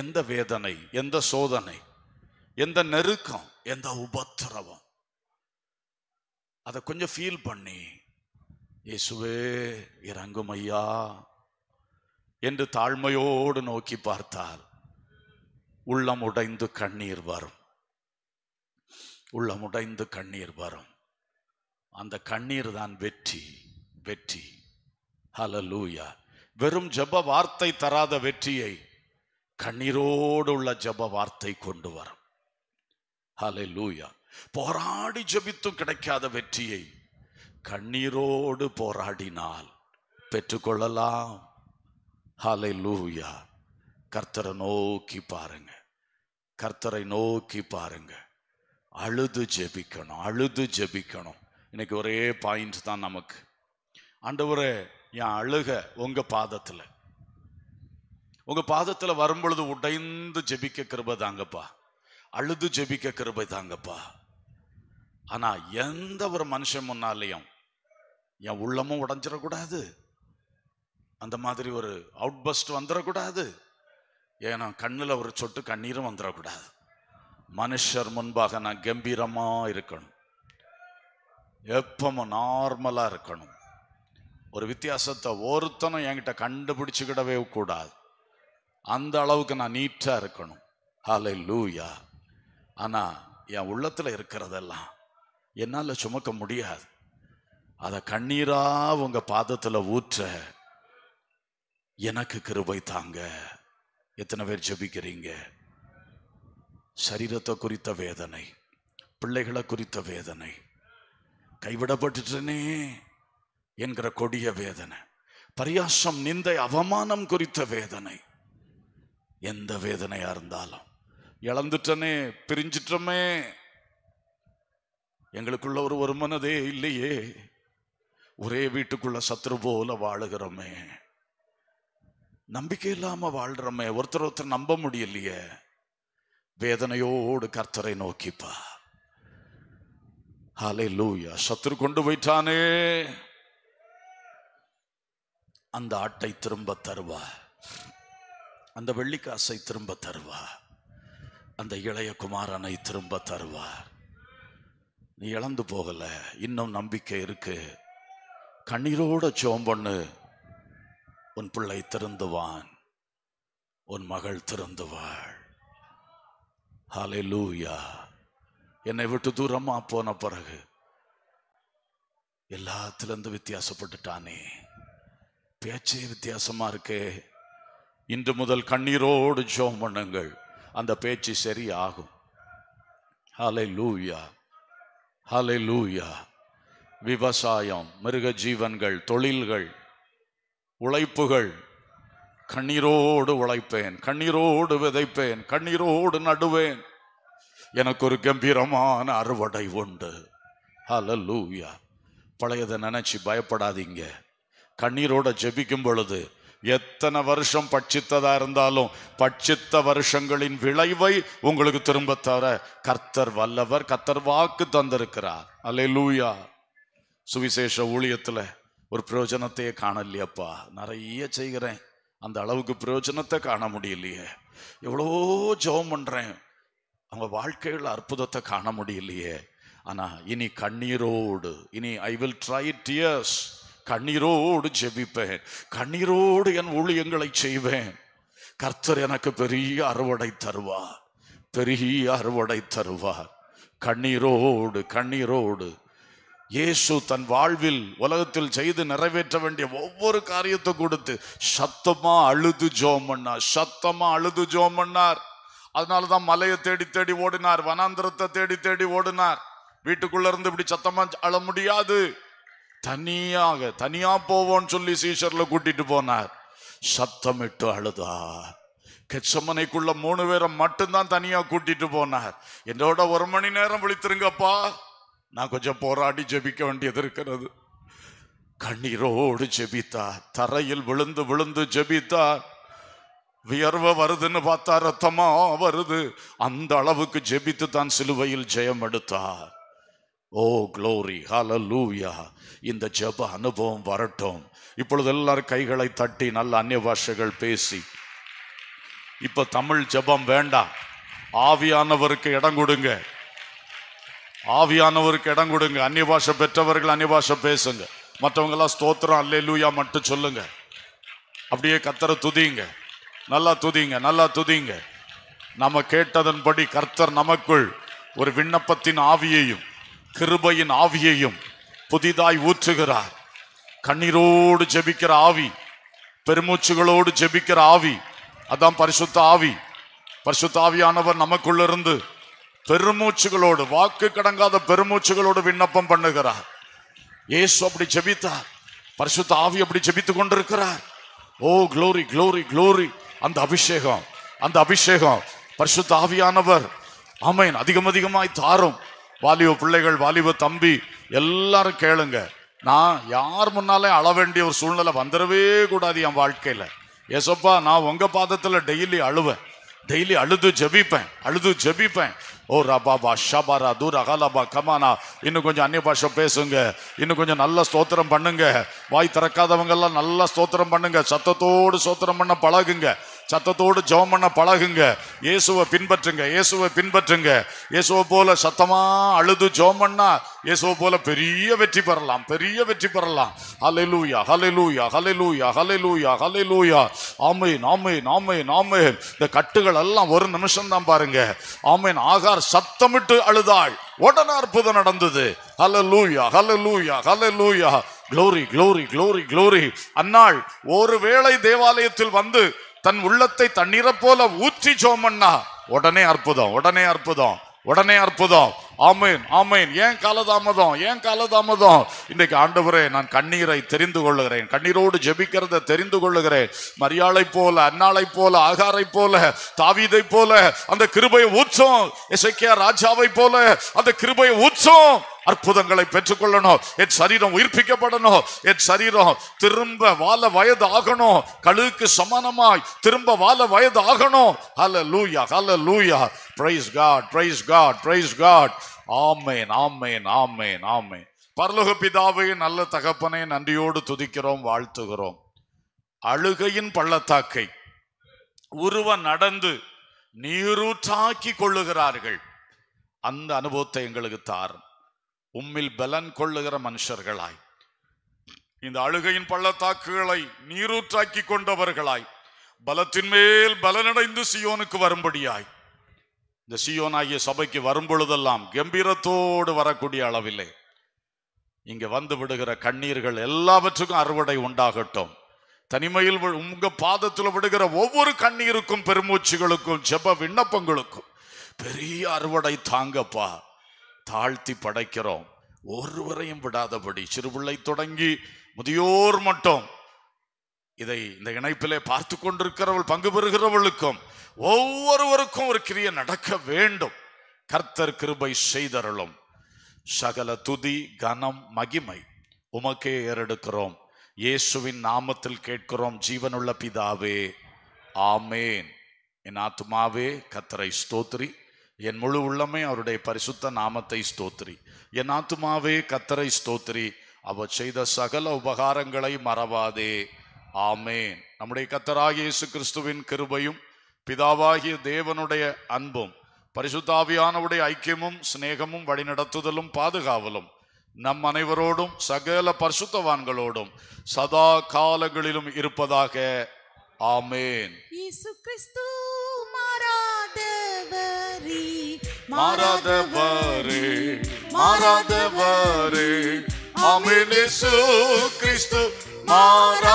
எந்த வேதனை எந்த சோதனை எந்த நெருக்கம் எந்த உபத்திரவம் அதை கொஞ்சம் ஃபீல் பண்ணி இயேசுவே இறங்கும் ஐயா என்று தாழ்மையோடு நோக்கி பார்த்தால் உள்ளம் உடைந்து கண்ணீர் வரும் உள்ளம் உடைந்து கண்ணீர் வரும் அந்த கண்ணீர் தான் வெற்றி வெற்றி ஹலலூயா வெறும் ஜப வார்த்தை தராத வெற்றியை கண்ணீரோடு உள்ள ஜப வார்த்தை கொண்டு வரும் ஹல லூயா போராடி ஜபித்தும் கிடைக்காத வெற்றியை கண்ணீரோடு போராடினால் பெற்றுக்கொள்ளலாம் ஹலை லூயா கர்த்தரை நோக்கி பாருங்க கர்த்தரை நோக்கி பாருங்க அழுது ஜெபிக்கணும் அழுது ஜெபிக்கணும் இன்னைக்கு ஒரே பாயிண்ட் தான் நமக்கு ஆண்டவரே என் அழுக உங்க பாதத்தில் உங்க பாதத்தில் வரும்பொழுது உடைந்து ஜெபிக்க கிருபை தாங்கப்பா அழுது ஜெபிக்க கிருபை தாங்கப்பா ஆனா எந்த ஒரு மனுஷன் முன்னாலேயும் என் உள்ளமும் உடஞ்சிடக்கூடாது அந்த மாதிரி ஒரு அவுட் பஸ்ட் வந்துடக்கூடாது ஏன்னா கண்ணில் ஒரு சொட்டு கண்ணீரும் வந்துடக்கூடாது மனுஷர் முன்பாக நான் கம்பீரமாக இருக்கணும் எப்பவும் நார்மலாக இருக்கணும் ஒரு வித்தியாசத்தை ஒருத்தனும் என்கிட்ட கண்டுபிடிச்சிக்கிடவே கூடாது அந்த அளவுக்கு நான் நீட்டாக இருக்கணும் ஹலை லூயா ஆனால் என் உள்ளத்தில் இருக்கிறதெல்லாம் என்னால் சுமக்க முடியாது அதை கண்ணீராக உங்கள் பாதத்தில் ஊற்ற எனக்கு கிருபை தாங்க எத்தனை பேர் ஜபிக்கிறீங்க சரீரத்தை குறித்த வேதனை பிள்ளைகளை குறித்த வேதனை கைவிடப்பட்டுட்டனே என்கிற கொடிய வேதனை பரியாசம் நிந்தை அவமானம் குறித்த வேதனை எந்த வேதனையா இருந்தாலும் இழந்துட்டனே பிரிஞ்சிட்டமே எங்களுக்குள்ள ஒரு ஒரு மனதே இல்லையே ஒரே வீட்டுக்குள்ள சத்ரு போல வாழுகிறோமே நம்பிக்கை இல்லாம வாழ்றமே ஒருத்தர் ஒருத்தர் நம்ப முடியலையே வேதனையோடு கர்த்தரை நோக்கிப்பா ஹாலே லூயா சத்துரு கொண்டு போயிட்டானே அந்த ஆட்டை திரும்ப தருவா அந்த வெள்ளிக்காசை திரும்ப தருவா அந்த இளைய குமாரனை திரும்ப தருவா நீ இழந்து போகல இன்னும் நம்பிக்கை இருக்கு கண்ணீரோட சோம்பண்ணு உன் பிள்ளை திருந்துவான் உன் மகள் திருந்துவாள் ஹலே லூயா என்னை விட்டு தூரமா போன பிறகு எல்லாத்திலிருந்து வித்தியாசப்பட்டுட்டானே பேச்சே வித்தியாசமா இருக்கே இன்று முதல் கண்ணீரோடு ஜோம் பண்ணுங்கள் அந்த பேச்சு சரியாகும் ஹலை லூயா ஹலை லூயா விவசாயம் மிருக ஜீவன்கள் தொழில்கள் உழைப்புகள் கண்ணீரோடு உழைப்பேன் கண்ணீரோடு விதைப்பேன் கண்ணீரோடு நடுவேன் எனக்கு ஒரு கம்பீரமான அறுவடை உண்டு லூவியா பழையதை நினைச்சு பயப்படாதீங்க கண்ணீரோட ஜெபிக்கும் பொழுது எத்தனை வருஷம் பட்சித்ததா இருந்தாலும் பட்சித்த வருஷங்களின் விளைவை உங்களுக்கு திரும்ப தர கர்த்தர் வல்லவர் கர்த்தர் வாக்கு தந்திருக்கிறார் அலே லூயா சுவிசேஷ ஊழியத்தில் ஒரு பிரயோஜனத்தையே காணலையப்பா நிறைய செய்கிறேன் அந்த அளவுக்கு பிரயோஜனத்தை காண முடியலையே எவ்வளோ ஜெபம் பண்ணுறேன் அவங்க வாழ்க்கையில் அற்புதத்தை காண முடியலையே ஆனால் இனி கண்ணீரோடு இனி ஐ வில் ட்ரை டியர்ஸ் கண்ணீரோடு ஜெபிப்பேன் கண்ணீரோடு என் ஊழியங்களை செய்வேன் கர்த்தர் எனக்கு பெரிய அறுவடை தருவார் பெரிய அறுவடை தருவார் கண்ணீரோடு கண்ணீரோடு இயேசு தன் வாழ்வில் உலகத்தில் செய்து நிறைவேற்ற வேண்டிய ஒவ்வொரு காரியத்தை கொடுத்து சத்தமா அழுது ஜோம் பண்ணார் சத்தமா அழுது ஜோம் பண்ணார் அதனால தான் மலையை தேடி தேடி ஓடினார் வனாந்திரத்தை தேடி தேடி ஓடினார் வீட்டுக்குள்ள இருந்து இப்படி சத்தமா அழ முடியாது தனியாக தனியா போவோம்னு சொல்லி சீசர்ல கூட்டிட்டு போனார் சத்தமிட்டு அழுதார் கெச்சமனைக்குள்ள மூணு பேரை மட்டும்தான் தனியா கூட்டிட்டு போனார் என்னோட ஒரு மணி நேரம் விழித்திருங்கப்பா நான் கொஞ்சம் போராடி ஜெபிக்க வேண்டியது இருக்கிறது கண்ணீரோடு ஜெபித்தார் தரையில் விழுந்து விழுந்து ஜெபித்தார் வியர்வை வருதுன்னு பார்த்தா ரத்தமா வருது அந்த அளவுக்கு ஜெபித்து தான் சிலுவையில் ஜெயம் எடுத்தார் ஓ க்ளோரி லூவியா இந்த ஜப அனுபவம் வரட்டும் இப்பொழுது எல்லாரும் கைகளை தட்டி நல்ல அந்நிய பாஷைகள் பேசி இப்ப தமிழ் ஜபம் வேண்டாம் ஆவியானவருக்கு இடம் கொடுங்க ஆவியானவருக்கு இடம் கொடுங்க அந்நிய பாஷை பெற்றவர்கள் அந்நிய பாஷை பேசுங்க மற்றவங்கெல்லாம் ஸ்தோத்திரம் அல்லே லூயா மட்டும் சொல்லுங்க அப்படியே கத்தர துதிங்க நல்லா துதிங்க நல்லா துதிங்க நம்ம கேட்டதன்படி கர்த்தர் நமக்குள் ஒரு விண்ணப்பத்தின் ஆவியையும் கிருபையின் ஆவியையும் புதிதாய் ஊற்றுகிறார் கண்ணீரோடு ஜெபிக்கிற ஆவி பெருமூச்சுகளோடு ஜெபிக்கிற ஆவி அதான் பரிசுத்த ஆவி பரிசுத்த ஆவியானவர் நமக்குள்ளிருந்து பெருமூச்சுகளோடு வாக்கு கடங்காத பெருமூச்சுகளோடு விண்ணப்பம் பண்ணுகிறார் ஏசு அப்படி ஜபித்தார் பரிசுத்த ஆவி அப்படி ஜெபித்து கொண்டிருக்கிறார் ஓ க்ளோரி க்ளோரி க்ளோரி அந்த அபிஷேகம் அந்த அபிஷேகம் பரிசுத்த ஆவியானவர் ஆமைன் அதிகம் அதிகமாய் தாரும் வாலிப பிள்ளைகள் வாலிப தம்பி எல்லாரும் கேளுங்க நான் யார் முன்னாலே அழ வேண்டிய ஒரு சூழ்நிலை வந்துடவே கூடாது என் வாழ்க்கையில் ஏசப்பா நான் உங்கள் பாதத்தில் டெய்லி அழுவேன் டெய்லி அழுது ஜபிப்பேன் அழுது ஜபிப்பேன் ஓ ரபாபா ஷபாரா தூரா ஹலபா கமானா இன்னும் கொஞ்சம் அந்நிய பாஷை பேசுங்க இன்னும் கொஞ்சம் நல்ல ஸ்தோத்திரம் பண்ணுங்க வாய் திறக்காதவங்கெல்லாம் நல்லா ஸ்தோத்திரம் பண்ணுங்க சத்தத்தோடு ஸ்தோத்திரம் பண்ண பழகுங்க சத்தத்தோடு ஜோம் பண்ண பழகுங்க இயேசுவை பின்பற்றுங்க இயேசுவை பின்பற்றுங்க இயேசுவை போல சத்தமா அழுது ஜோம் பண்ணா இயேசுவை போல பெரிய வெற்றி பெறலாம் பெரிய வெற்றி பெறலாம் hallelujah hallelujah hallelujah hallelujah hallelujah ஆமை நாமை ஆமையின் ஆமையின் இந்த கட்டுகள் எல்லாம் ஒரு நிமிஷம் தான் பாருங்க ஆமையின் ஆகார் சத்தமிட்டு அழுதாள் உடனே அற்புதம் நடந்தது ஹலலூயா ஹலலூயா லூயா க்ளோரி க்ளோரி க்ளோரி க்ளோரி அன்னாள் ஒருவேளை தேவாலயத்தில் வந்து தன் உள்ளத்தை தண்ணீரை போல ஊற்றி ஜோமன்னா உடனே அற்புதம் உடனே அற்புதம் உடனே அற்புதம் ஆமேன் ஆமேன் ஏன் காலதாமதம் ஏன் காலதாமதம் இன்னைக்கு ஆண்டவரே நான் கண்ணீரை தெரிந்து கொள்ளுகிறேன் கண்ணீரோடு ஜெபிக்கிறத தெரிந்து கொள்ளுகிறேன் மரியாதை போல அன்னாளை போல ஆகாரை போல தாவீதை போல அந்த கிருபை ஊற்றம் இசைக்கியா ராஜாவை போல அந்த கிருபை ஊற்றம் அற்புதங்களை பெற்றுக்கொள்ளணும் என் சரீரம் உயிர்ப்பிக்கப்படணும் என் சரீரம் திரும்ப வாழ வயது ஆகணும் கழுவுக்கு சமானமாய் திரும்ப வாழ வயது ஆகணும் ஹல hallelujah hallelujah praise God praise God praise God ஆமேன் ஆமேன் ஆமேன் ஆமேன் பரலோக பிதாவை நல்ல தகப்பனை நன்றியோடு துதிக்கிறோம் வாழ்த்துகிறோம் அழுகையின் பள்ளத்தாக்கை உருவ நடந்து நீரூற்றாக்கி கொள்ளுகிறார்கள் அந்த அனுபவத்தை எங்களுக்கு தாரும் உம்மில் பலன் கொள்ளுகிற மனுஷர்களாய் இந்த அழுகையின் பள்ளத்தாக்குகளை நீரூற்றாக்கி கொண்டவர்களாய் பலத்தின் மேல் பலனடைந்து சியோனுக்கு வரும்படியாய் இந்த சியோனாகிய சபைக்கு வரும்பொழுதெல்லாம் கம்பீரத்தோடு வரக்கூடிய அளவில்லை இங்கே வந்து விடுகிற கண்ணீர்கள் எல்லாவற்றுக்கும் அறுவடை உண்டாகட்டும் தனிமையில் உங்க பாதத்தில் விடுகிற ஒவ்வொரு கண்ணீருக்கும் பெருமூச்சுகளுக்கும் ஜெப விண்ணப்பங்களுக்கும் பெரிய அறுவடை தாங்கப்பா தாழ்த்தி படைக்கிறோம் ஒருவரையும் விடாதபடி சிறுபிள்ளை தொடங்கி முதியோர் மட்டும் இதை இந்த இணைப்பிலே பார்த்து கொண்டிருக்கிறவள் பங்கு பெறுகிறவளுக்கும் ஒவ்வொருவருக்கும் ஒரு கிரியை நடக்க வேண்டும் கர்த்தர் கிருபை செய்தருளும் சகல துதி கனம் மகிமை உமக்கே ஏறெடுக்கிறோம் இயேசுவின் நாமத்தில் கேட்கிறோம் ஜீவனுள்ள பிதாவே ஆமேன் என் ஆத்மாவே கத்தரை ஸ்தோத்ரி என் முழு உள்ளமே அவருடைய பரிசுத்த நாமத்தை ஸ்தோத்ரி என் ஆத்மாவே கத்தரை ஸ்தோத்ரி அவர் செய்த சகல உபகாரங்களை மறவாதே ஆமேன் நம்முடைய கத்தராகிய இயேசு கிறிஸ்துவின் கிருபையும் பிதாவாகிய தேவனுடைய அன்பும் பரிசுத்தாவியானவுடைய ஐக்கியமும் சிநேகமும் வழிநடத்துதலும் பாதுகாவலும் நம் அனைவரோடும் சகல பரிசுத்தவான்களோடும் சதா காலங்களிலும் இருப்பதாக ஆமேன் மாறாதவரே மாறாதவரே ஆமேன் கிறிஸ்து Alleluia,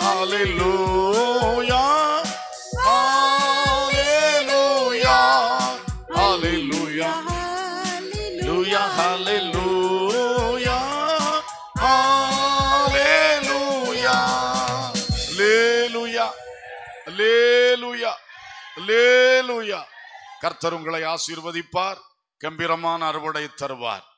alleluia, alleluia, alleluia, alleluia, alleluia, alleluia, alleluia. கர்த்தர் உங்களை ஆசீர்வதிப்பார் கம்பீரமான அறுவடை தருவார்